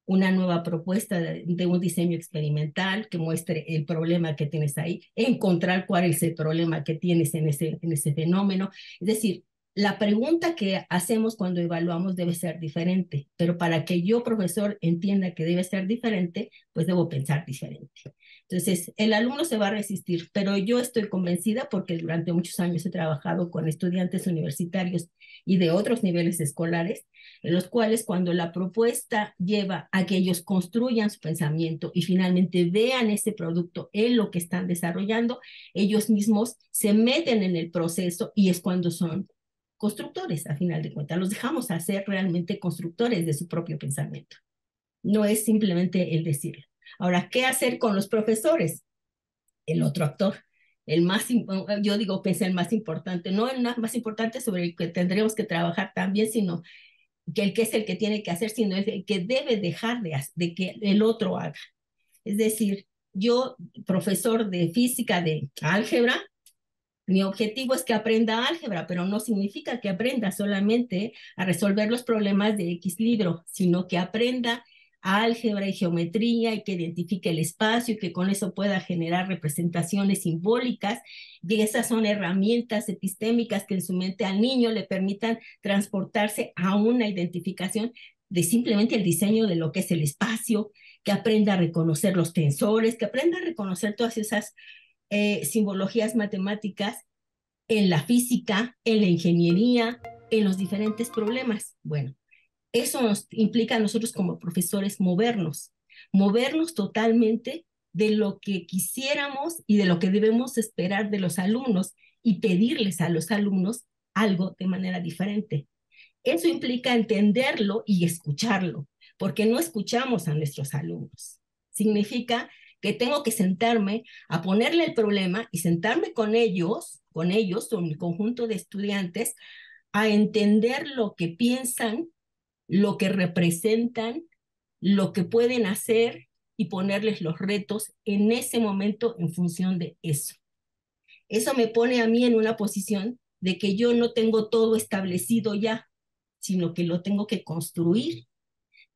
una nueva propuesta de, un diseño experimental que muestre el problema que tienes ahí, encontrar cuál es el problema que tienes en ese, en ese fenómeno. Es decir, la pregunta que hacemos cuando evaluamos debe ser diferente, pero para que yo, profesor, entienda que debe ser diferente, pues debo pensar diferente. Entonces, el alumno se va a resistir, pero yo estoy convencida porque durante muchos años he trabajado con estudiantes universitarios y de otros niveles escolares, en los cuales cuando la propuesta lleva a que ellos construyan su pensamiento y finalmente vean ese producto en lo que están desarrollando, ellos mismos se meten en el proceso y es cuando son constructores, a final de cuentas, los dejamos a ser realmente constructores de su propio pensamiento. No es simplemente el decirlo. Ahora, ¿qué hacer con los profesores? El otro actor, el más, yo digo que el más importante, no el más importante sobre el que tendremos que trabajar también, sino que el que es el que tiene que hacer, sino el que debe dejar de, de que el otro haga. Es decir, yo, profesor de física de álgebra, mi objetivo es que aprenda álgebra, pero no significa que aprenda solamente a resolver los problemas de X libro, sino que aprenda álgebra y geometría y que identifique el espacio y que con eso pueda generar representaciones simbólicas. Y esas son herramientas epistémicas que en su mente al niño le permitan transportarse a una identificación de simplemente el diseño de lo que es el espacio, que aprenda a reconocer los tensores, que aprenda a reconocer todas esas eh, simbologías matemáticas en la física, en la ingeniería, en los diferentes problemas. Bueno, eso nos implica a nosotros como profesores movernos, movernos totalmente de lo que quisiéramos y de lo que debemos esperar de los alumnos y pedirles a los alumnos algo de manera diferente. Eso implica entenderlo y escucharlo, porque no escuchamos a nuestros alumnos. Significa que tengo que sentarme a ponerle el problema y sentarme con ellos, con ellos, con mi conjunto de estudiantes, a entender lo que piensan lo que representan, lo que pueden hacer y ponerles los retos en ese momento en función de eso. Eso me pone a mí en una posición de que yo no tengo todo establecido ya, sino que lo tengo que construir.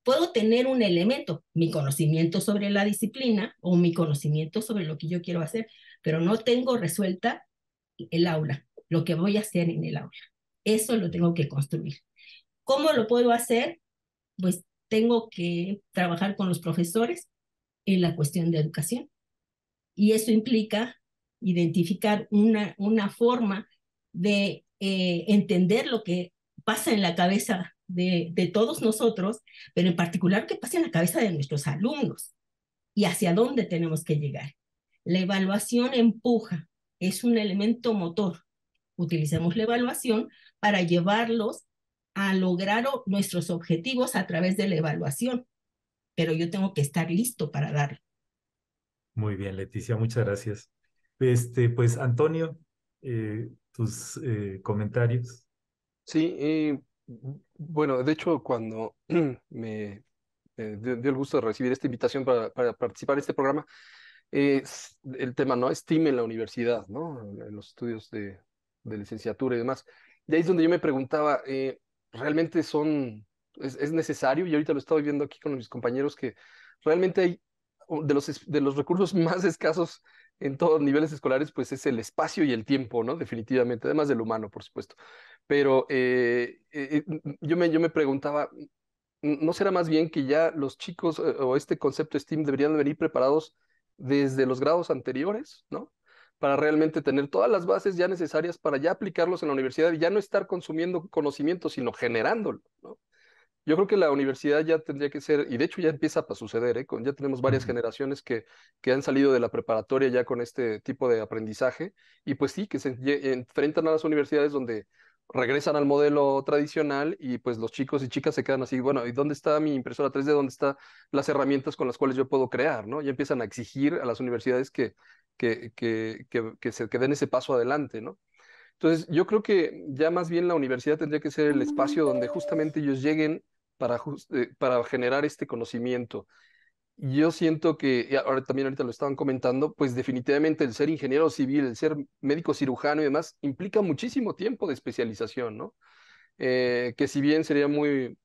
Puedo tener un elemento, mi conocimiento sobre la disciplina o mi conocimiento sobre lo que yo quiero hacer, pero no tengo resuelta el aula, lo que voy a hacer en el aula. Eso lo tengo que construir. ¿Cómo lo puedo hacer? Pues tengo que trabajar con los profesores en la cuestión de educación. Y eso implica identificar una, una forma de eh, entender lo que pasa en la cabeza de, todos nosotros, pero en particular qué pasa en la cabeza de nuestros alumnos y hacia dónde tenemos que llegar. La evaluación empuja, es un elemento motor. Utilizamos la evaluación para llevarlos a lograr nuestros objetivos a través de la evaluación, pero yo tengo que estar listo para darlo. Muy bien, Leticia, muchas gracias. Este, pues, Antonio, eh, tus eh, comentarios. Sí, eh, bueno, de hecho, cuando me dio, el gusto de recibir esta invitación para, participar en este programa, el tema, ¿no? estime en la universidad, ¿no? En los estudios de, de licenciatura y demás. Y ahí es donde yo me preguntaba, realmente son, es, necesario y ahorita lo estoy viendo aquí con mis compañeros que realmente hay de los, de los recursos más escasos en todos niveles escolares, pues es el espacio y el tiempo, ¿no? Definitivamente, además del humano, por supuesto. Pero eh, eh, eh, yo, me, yo me preguntaba, ¿no será más bien que ya los chicos o este concepto STEAM deberían venir preparados desde los grados anteriores, ¿no? para realmente tener todas las bases ya necesarias para ya aplicarlos en la universidad y ya no estar consumiendo conocimiento, sino generándolo. Yo creo que la universidad ya tendría que ser, y de hecho ya empieza a suceder, ¿eh? ya tenemos varias generaciones que, han salido de la preparatoria ya con este tipo de aprendizaje, y pues sí, que se enfrentan a las universidades donde regresan al modelo tradicional y pues los chicos y chicas se quedan así, bueno, ¿y dónde está mi impresora 3D? ¿Dónde están las herramientas con las cuales yo puedo crear? ¿no? Ya empiezan a exigir a las universidades que, que, que, que, se, que den ese paso adelante, ¿no? Entonces, yo creo que ya más bien la universidad tendría que ser el espacio donde justamente ellos lleguen para, eh, para generar este conocimiento. Yo siento que, ahora también ahorita lo estaban comentando, pues definitivamente el ser ingeniero civil, el ser médico cirujano y demás, implica muchísimo tiempo de especialización, ¿no? Eh, que si bien sería muy,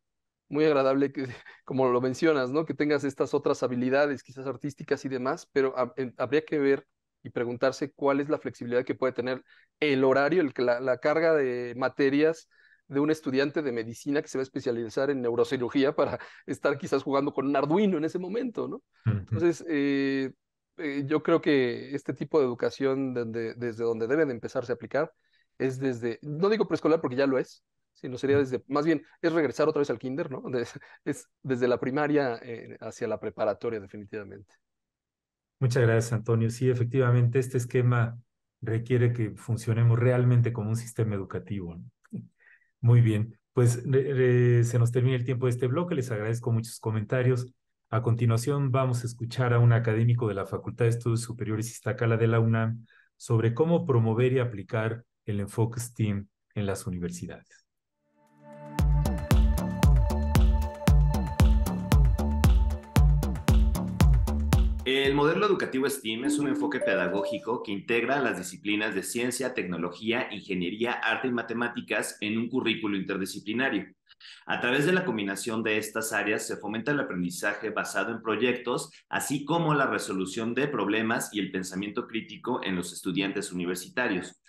muy agradable, que, como lo mencionas, ¿no? Que tengas estas otras habilidades, quizás artísticas y demás, pero habría que ver y preguntarse cuál es la flexibilidad que puede tener el horario, la, carga de materias de un estudiante de medicina que se va a especializar en neurocirugía para estar quizás jugando con un Arduino en ese momento, ¿no? Entonces, eh, eh, yo creo que este tipo de educación desde donde debe de empezarse a aplicar es desde, no digo preescolar porque ya lo es, sino sería desde, más bien, es regresar otra vez al kinder, ¿no? es, desde la primaria eh, hacia la preparatoria definitivamente. Muchas gracias, Antonio. Sí, efectivamente, este esquema requiere que funcionemos realmente como un sistema educativo. Muy bien, pues se nos termina el tiempo de este bloque. Les agradezco muchos comentarios. A continuación vamos a escuchar a un académico de la Facultad de Estudios Superiores Iztacala de la UNAM sobre cómo promover y aplicar el enfoque STEAM en las universidades. El modelo educativo STEAM es un enfoque pedagógico que integra las disciplinas de ciencia, tecnología, ingeniería, arte y matemáticas en un currículo interdisciplinario. A través de la combinación de estas áreas se fomenta el aprendizaje basado en proyectos, así como la resolución de problemas y el pensamiento crítico en los estudiantes universitarios.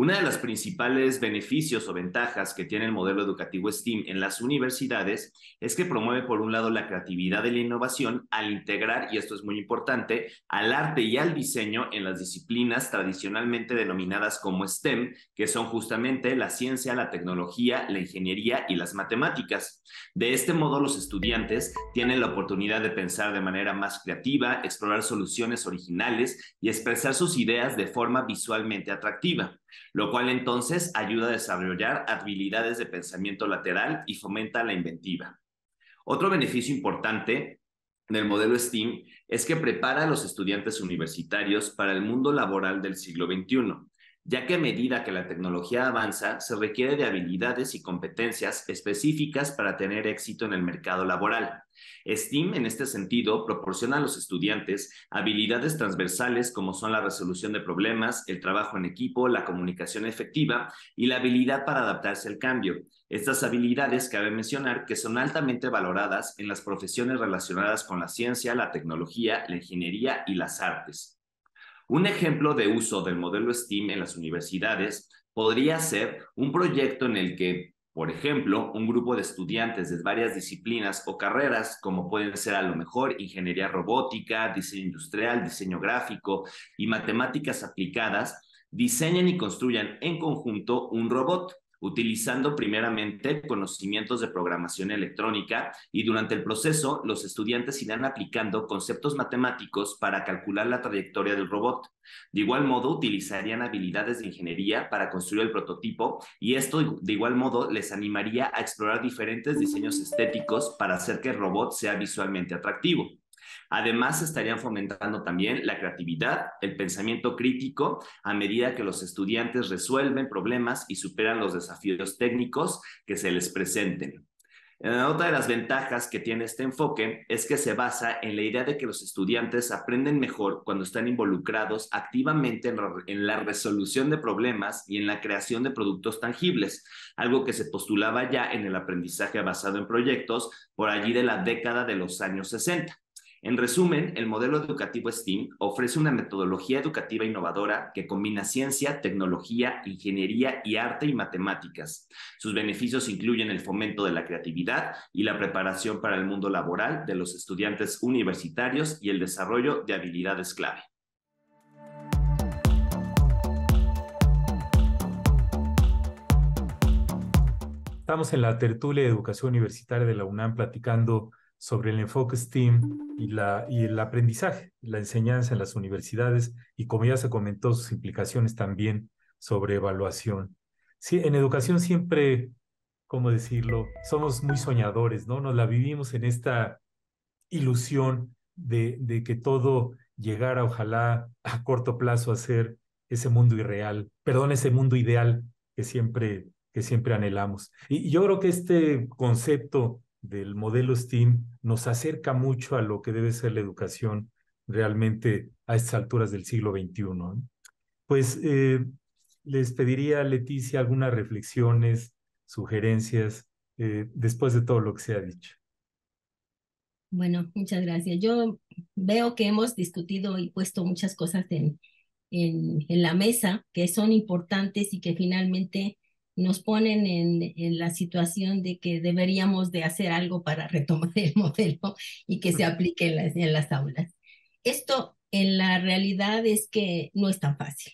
Una de las principales beneficios o ventajas que tiene el modelo educativo STEAM en las universidades es que promueve, por un lado, la creatividad y la innovación al integrar, y esto es muy importante, al arte y al diseño en las disciplinas tradicionalmente denominadas como STEM, que son justamente la ciencia, la tecnología, la ingeniería y las matemáticas. De este modo, los estudiantes tienen la oportunidad de pensar de manera más creativa, explorar soluciones originales y expresar sus ideas de forma visualmente atractiva lo cual entonces ayuda a desarrollar habilidades de pensamiento lateral y fomenta la inventiva. Otro beneficio importante del modelo STEAM es que prepara a los estudiantes universitarios para el mundo laboral del siglo XXI ya que a medida que la tecnología avanza, se requiere de habilidades y competencias específicas para tener éxito en el mercado laboral. STEAM, en este sentido, proporciona a los estudiantes habilidades transversales como son la resolución de problemas, el trabajo en equipo, la comunicación efectiva y la habilidad para adaptarse al cambio. Estas habilidades cabe mencionar que son altamente valoradas en las profesiones relacionadas con la ciencia, la tecnología, la ingeniería y las artes. Un ejemplo de uso del modelo STEAM en las universidades podría ser un proyecto en el que, por ejemplo, un grupo de estudiantes de varias disciplinas o carreras, como pueden ser a lo mejor ingeniería robótica, diseño industrial, diseño gráfico y matemáticas aplicadas, diseñen y construyan en conjunto un robot utilizando primeramente conocimientos de programación electrónica y durante el proceso los estudiantes irán aplicando conceptos matemáticos para calcular la trayectoria del robot. De igual modo, utilizarían habilidades de ingeniería para construir el prototipo y esto de igual modo les animaría a explorar diferentes diseños estéticos para hacer que el robot sea visualmente atractivo. Además, estarían fomentando también la creatividad, el pensamiento crítico, a medida que los estudiantes resuelven problemas y superan los desafíos técnicos que se les presenten. Eh, otra de las ventajas que tiene este enfoque es que se basa en la idea de que los estudiantes aprenden mejor cuando están involucrados activamente en la, resolución de problemas y en la creación de productos tangibles, algo que se postulaba ya en el aprendizaje basado en proyectos por allí de la década de los años 60. En resumen, el modelo educativo STEAM ofrece una metodología educativa innovadora que combina ciencia, tecnología, ingeniería y arte y matemáticas. Sus beneficios incluyen el fomento de la creatividad y la preparación para el mundo laboral de los estudiantes universitarios y el desarrollo de habilidades clave. Estamos en la tertulia de educación universitaria de la UNAM platicando sobre el enfoque STEAM y, la, y el aprendizaje, la enseñanza en las universidades y como ya se comentó, sus implicaciones también sobre evaluación. Sí, en educación siempre, ¿cómo decirlo? Somos muy soñadores, ¿no? Nos la vivimos en esta ilusión de, de que todo llegara, ojalá, a corto plazo a ser ese mundo irreal, perdón, ese mundo ideal que siempre, que siempre anhelamos. y yo creo que este concepto del modelo STEAM nos acerca mucho a lo que debe ser la educación realmente a estas alturas del siglo XXI. Pues eh, les pediría Leticia algunas reflexiones, sugerencias, eh, después de todo lo que se ha dicho. Bueno, muchas gracias. Yo veo que hemos discutido y puesto muchas cosas en, en la mesa que son importantes y que finalmente nos ponen en, la situación de que deberíamos de hacer algo para retomar el modelo y que se aplique en las, aulas. Esto en la realidad es que no es tan fácil.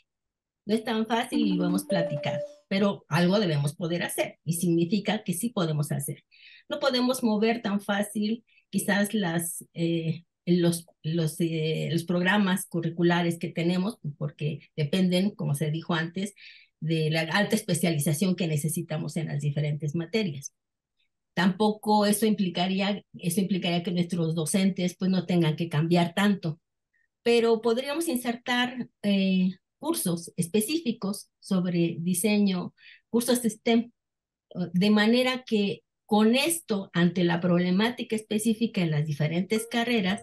No es tan fácil y lo hemos platicado, pero algo debemos poder hacer y significa que sí podemos hacer. No podemos mover tan fácil quizás las, eh, eh, los programas curriculares que tenemos porque dependen, como se dijo antes, de la alta especialización que necesitamos en las diferentes materias. Tampoco eso implicaría, eso implicaría que nuestros docentes pues, no tengan que cambiar tanto, pero podríamos insertar eh, cursos específicos sobre diseño, cursos STEM, de manera que con esto, ante la problemática específica en las diferentes carreras,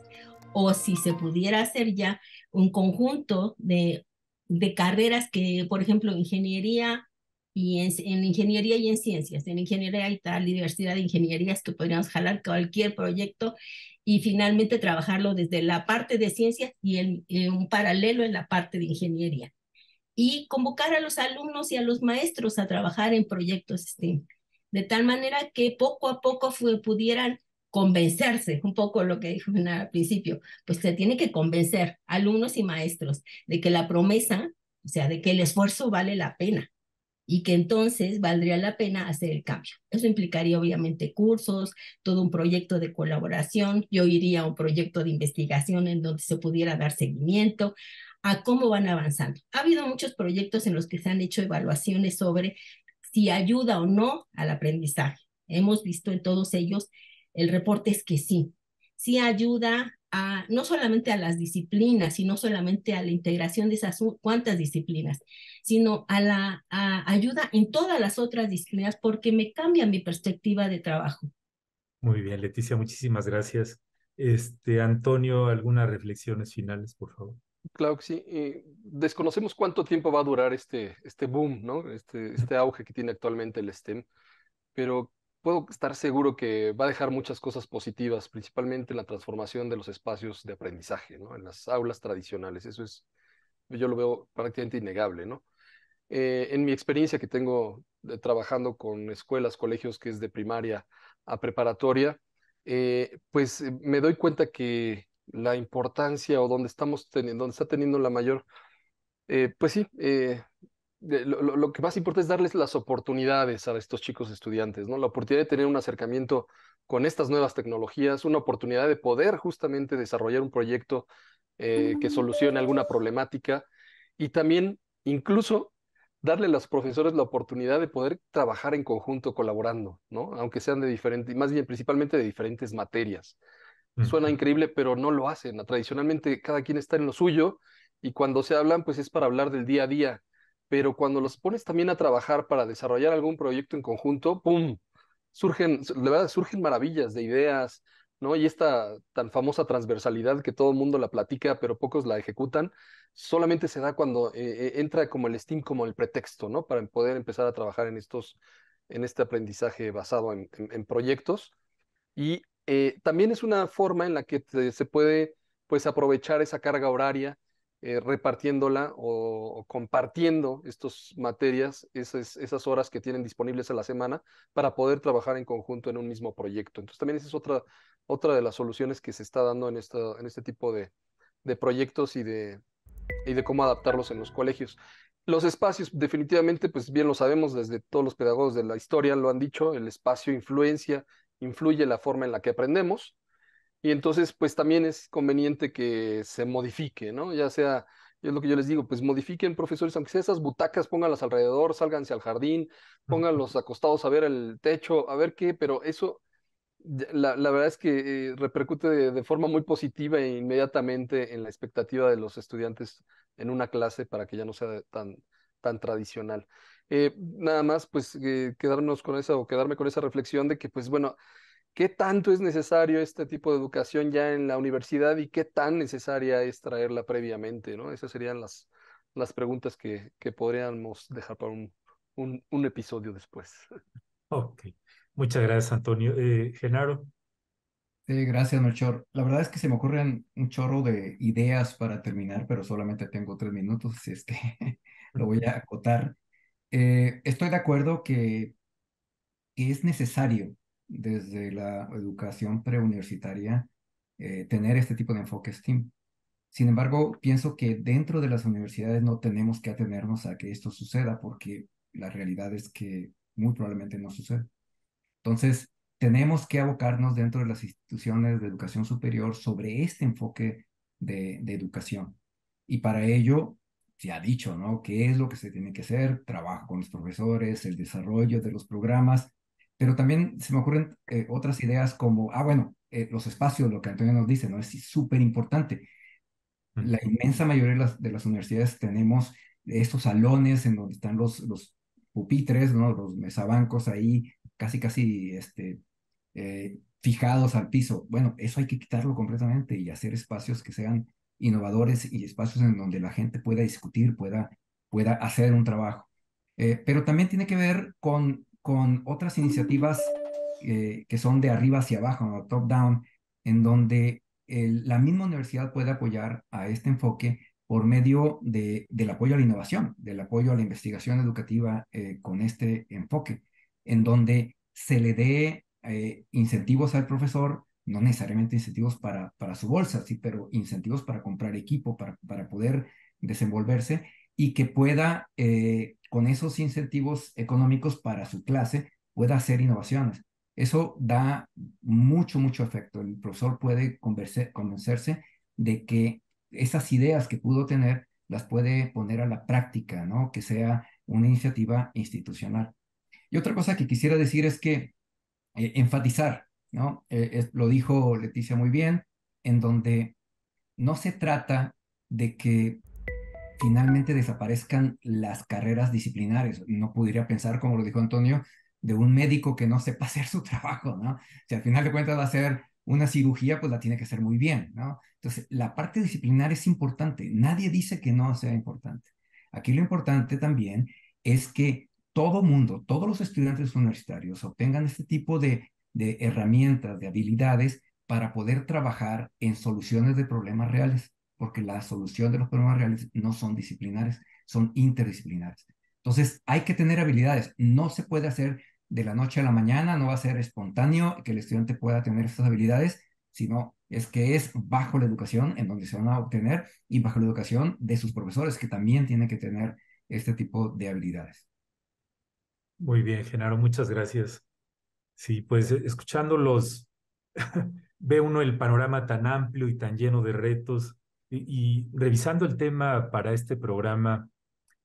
o si se pudiera hacer ya un conjunto de de carreras que, por ejemplo, ingeniería y en, ingeniería y en ciencias. En ingeniería hay tal diversidad de ingenierías que podríamos jalar cualquier proyecto y finalmente trabajarlo desde la parte de ciencias y en eh, un paralelo en la parte de ingeniería. Y convocar a los alumnos y a los maestros a trabajar en proyectos STEAM, de tal manera que poco a poco pudieran convencerse, un poco lo que dijo al principio, pues se tiene que convencer alumnos y maestros de que la promesa, o sea, de que el esfuerzo vale la pena y que entonces valdría la pena hacer el cambio. Eso implicaría obviamente cursos, todo un proyecto de colaboración, yo iría a un proyecto de investigación en donde se pudiera dar seguimiento a cómo van avanzando. Ha habido muchos proyectos en los que se han hecho evaluaciones sobre si ayuda o no al aprendizaje. Hemos visto en todos ellos el reporte es que sí, sí ayuda a, no solamente a las disciplinas, sino solamente a la integración de esas cuantas disciplinas, sino a la ayuda en todas las otras disciplinas porque me cambia mi perspectiva de trabajo. Muy bien, Leticia, muchísimas gracias. Este, Antonio, algunas reflexiones finales, por favor. Claro que sí. desconocemos cuánto tiempo va a durar este, este boom, ¿no? Este, este auge que tiene actualmente el STEM, pero puedo estar seguro que va a dejar muchas cosas positivas, principalmente en la transformación de los espacios de aprendizaje, ¿no? En las aulas tradicionales, eso es, yo lo veo prácticamente innegable, ¿no? Eh, en mi experiencia que tengo trabajando con escuelas, colegios, que es de primaria a preparatoria, eh, pues eh, me doy cuenta que la importancia o donde estamos donde está teniendo la mayor, pues sí, lo, que más importa es darles las oportunidades a estos chicos estudiantes, ¿no? La oportunidad de tener un acercamiento con estas nuevas tecnologías, una oportunidad de poder justamente desarrollar un proyecto eh, que solucione alguna problemática y también incluso darle a los profesores la oportunidad de poder trabajar en conjunto colaborando, ¿no? Aunque sean de diferentes, más bien principalmente de diferentes materias. Suena increíble, pero no lo hacen. Tradicionalmente cada quien está en lo suyo y cuando se hablan, pues es para hablar del día a día, pero cuando los pones también a trabajar para desarrollar algún proyecto en conjunto, ¡pum! Surgen, surgen maravillas de ideas, ¿no? Y esta tan famosa transversalidad que todo el mundo la platica, pero pocos la ejecutan, solamente se da cuando eh, eh, entra como el Steam, como el pretexto, ¿no? Para poder empezar a trabajar en estos, en este aprendizaje basado en, proyectos. Y eh, también es una forma en la que se puede, pues, aprovechar esa carga horaria eh, repartiéndola o, compartiendo estas materias, esas, horas que tienen disponibles a la semana para poder trabajar en conjunto en un mismo proyecto. Entonces también esa es otra, otra de las soluciones que se está dando en, en este tipo de, de proyectos y de, y de cómo adaptarlos en los colegios. Los espacios, definitivamente, pues bien lo sabemos desde todos los pedagogos de la historia, lo han dicho, el espacio influencia, influye la forma en la que aprendemos. Y entonces, pues también es conveniente que se modifique, ¿no? Ya sea, es lo que yo les digo, pues modifiquen profesores, aunque sea esas butacas, pónganlas alrededor, sálganse al jardín, pónganlos acostados a ver el techo, a ver qué, pero eso, la, verdad es que eh, repercute de, forma muy positiva e inmediatamente en la expectativa de los estudiantes en una clase para que ya no sea tan, tan tradicional. Eh, nada más, pues eh, quedarnos con esa o quedarme con esa reflexión de que, pues bueno, ¿Qué tanto es necesario este tipo de educación ya en la universidad y qué tan necesaria es traerla previamente? ¿no? Esas serían las, las preguntas que, que podríamos dejar para un, un, episodio después. Ok, muchas gracias Antonio. Eh, Genaro. gracias Melchor. La verdad es que se me ocurren un chorro de ideas para terminar, pero solamente tengo tres minutos, así que lo voy a acotar. Eh, estoy de acuerdo que es necesario desde la educación preuniversitaria eh, tener este tipo de enfoque STEAM. Sin embargo, pienso que dentro de las universidades no tenemos que atenernos a que esto suceda porque la realidad es que muy probablemente no suceda. Entonces, tenemos que abocarnos dentro de las instituciones de educación superior sobre este enfoque de, de educación. Y para ello, se ha dicho, ¿no? ¿Qué es lo que se tiene que hacer? Trabajo con los profesores, el desarrollo de los programas, pero también se me ocurren eh, otras ideas como, ah, bueno, eh, los espacios, lo que Antonio nos dice, ¿no? Es súper importante. La inmensa mayoría de las, universidades tenemos estos salones en donde están los, los pupitres, ¿no? Los mesabancos ahí, casi, casi, este, eh, fijados al piso. Bueno, eso hay que quitarlo completamente y hacer espacios que sean innovadores y espacios en donde la gente pueda discutir, pueda, pueda hacer un trabajo. pero también tiene que ver con con otras iniciativas eh, que son de arriba hacia abajo, top down, en donde la misma universidad puede apoyar a este enfoque por medio del apoyo a la innovación, del apoyo a la investigación educativa eh, con este enfoque, en donde se le dé eh, incentivos al profesor, no necesariamente incentivos para, para su bolsa, sí, pero incentivos para comprar equipo, para, poder desenvolverse y que pueda con esos incentivos económicos para su clase pueda hacer innovaciones. Eso da mucho, mucho efecto. El profesor puede convencerse de que esas ideas que pudo tener las puede poner a la práctica, ¿no? Que sea una iniciativa institucional. Y otra cosa que quisiera decir es que eh, enfatizar, ¿no? Eh, lo dijo Leticia muy bien, en donde no se trata de que finalmente desaparezcan las carreras disciplinares. No podría pensar, como lo dijo Antonio, de un médico que no sepa hacer su trabajo, ¿no? Si al final de cuentas va a ser una cirugía, pues la tiene que hacer muy bien, ¿no? Entonces, la parte disciplinar es importante. Nadie dice que no sea importante. Aquí lo importante también es que todo mundo, todos los estudiantes universitarios obtengan este tipo de herramientas, de habilidades para poder trabajar en soluciones de problemas reales porque la solución de los problemas reales no son disciplinares, son interdisciplinares. Entonces, hay que tener habilidades. No se puede hacer de la noche a la mañana, no va a ser espontáneo que el estudiante pueda tener estas habilidades, sino es que es bajo la educación en donde se van a obtener y bajo la educación de sus profesores que también tienen que tener este tipo de habilidades. Muy bien, Genaro, muchas gracias. Sí, pues eh, escuchándolos ve uno el panorama tan amplio y tan lleno de retos y, revisando el tema para este programa,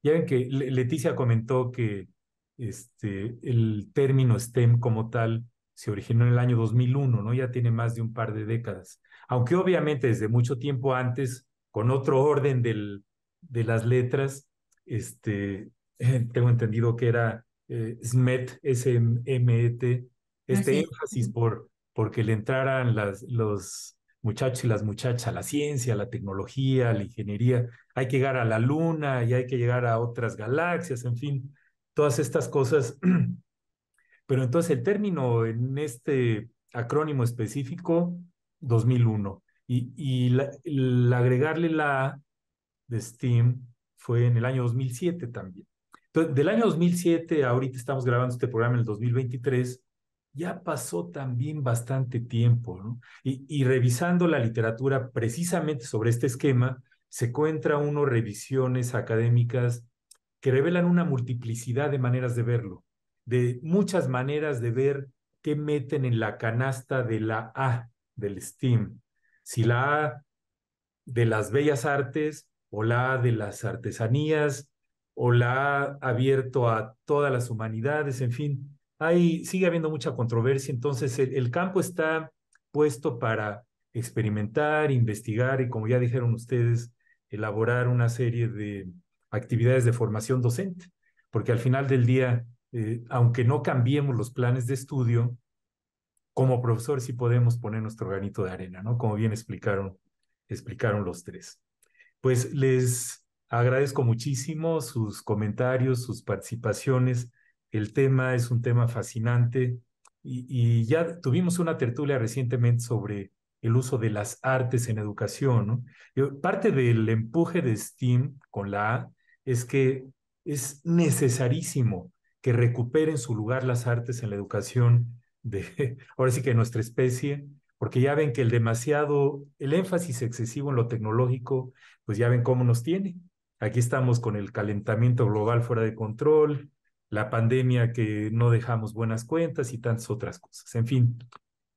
ya ven que Leticia comentó que este, el término STEM como tal se originó en el año 2001, ¿no? Ya tiene más de un par de décadas. Aunque obviamente desde mucho tiempo antes, con otro orden del, de las letras, este, tengo entendido que era SMET, eh, s m e e t este énfasis por porque le entraran las, los, muchachos y las muchachas la ciencia, la tecnología, la ingeniería. Hay que llegar a la luna y hay que llegar a otras galaxias, en fin, todas estas cosas. Pero entonces el término en este acrónimo específico, 2001, y, y el agregarle la de STEAM fue en el año 2007 también. Entonces, del año 2007, ahorita estamos grabando este programa en el 2023, ya pasó también bastante tiempo, ¿no? y, revisando la literatura precisamente sobre este esquema, se encuentra uno revisiones académicas que revelan una multiplicidad de maneras de verlo, de muchas maneras de ver qué meten en la canasta de la A del STEAM, si la A de las bellas artes o la A de las artesanías o la A abierto a todas las humanidades, en fin, Ahí sigue habiendo mucha controversia, entonces el, campo está puesto para experimentar, investigar y, como ya dijeron ustedes, elaborar una serie de actividades de formación docente, porque al final del día, eh, aunque no cambiemos los planes de estudio, como profesor sí podemos poner nuestro granito de arena, ¿no? Como bien explicaron, explicaron los tres. Pues les agradezco muchísimo sus comentarios, sus participaciones. El tema es un tema fascinante y, ya tuvimos una tertulia recientemente sobre el uso de las artes en educación. ¿no? Parte del empuje de STEAM con la A es que es necesarísimo que recuperen su lugar las artes en la educación de, ahora sí que nuestra especie, porque ya ven que el demasiado, el énfasis excesivo en lo tecnológico, pues ya ven cómo nos tiene. Aquí estamos con el calentamiento global fuera de control, la pandemia que no dejamos buenas cuentas y tantas otras cosas. En fin,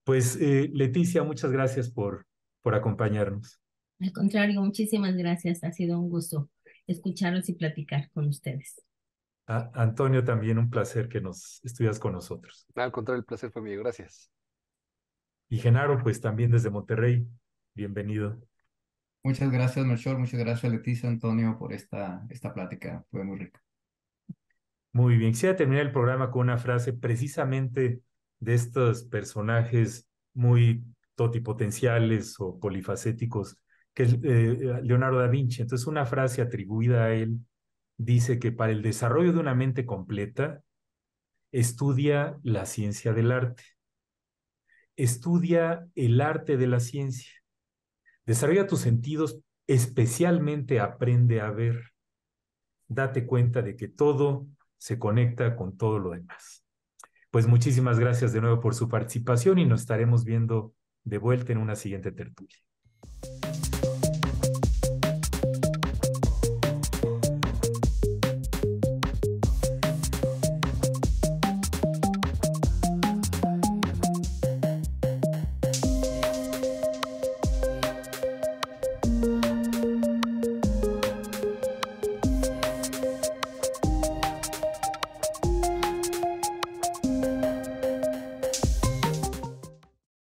pues eh, Leticia, muchas gracias por, por acompañarnos. Al contrario, muchísimas gracias. Ha sido un gusto escucharlos y platicar con ustedes. Antonio, también un placer que nos estudias con nosotros. Al contrario, el placer fue mío. Gracias. Y Genaro, pues también desde Monterrey, bienvenido. Muchas gracias, Melchor. Muchas gracias, Leticia, Antonio, por esta, esta plática. Fue muy rica. Muy bien, quisiera terminar el programa con una frase precisamente de estos personajes muy totipotenciales o polifacéticos, que es eh, eh, Leonardo da Vinci. Entonces, una frase atribuida a él dice que para el desarrollo de una mente completa, estudia la ciencia del arte, estudia el arte de la ciencia, desarrolla tus sentidos, especialmente aprende a ver, date cuenta de que todo se conecta con todo lo demás. Pues muchísimas gracias de nuevo por su participación y nos estaremos viendo de vuelta en una siguiente tertulia.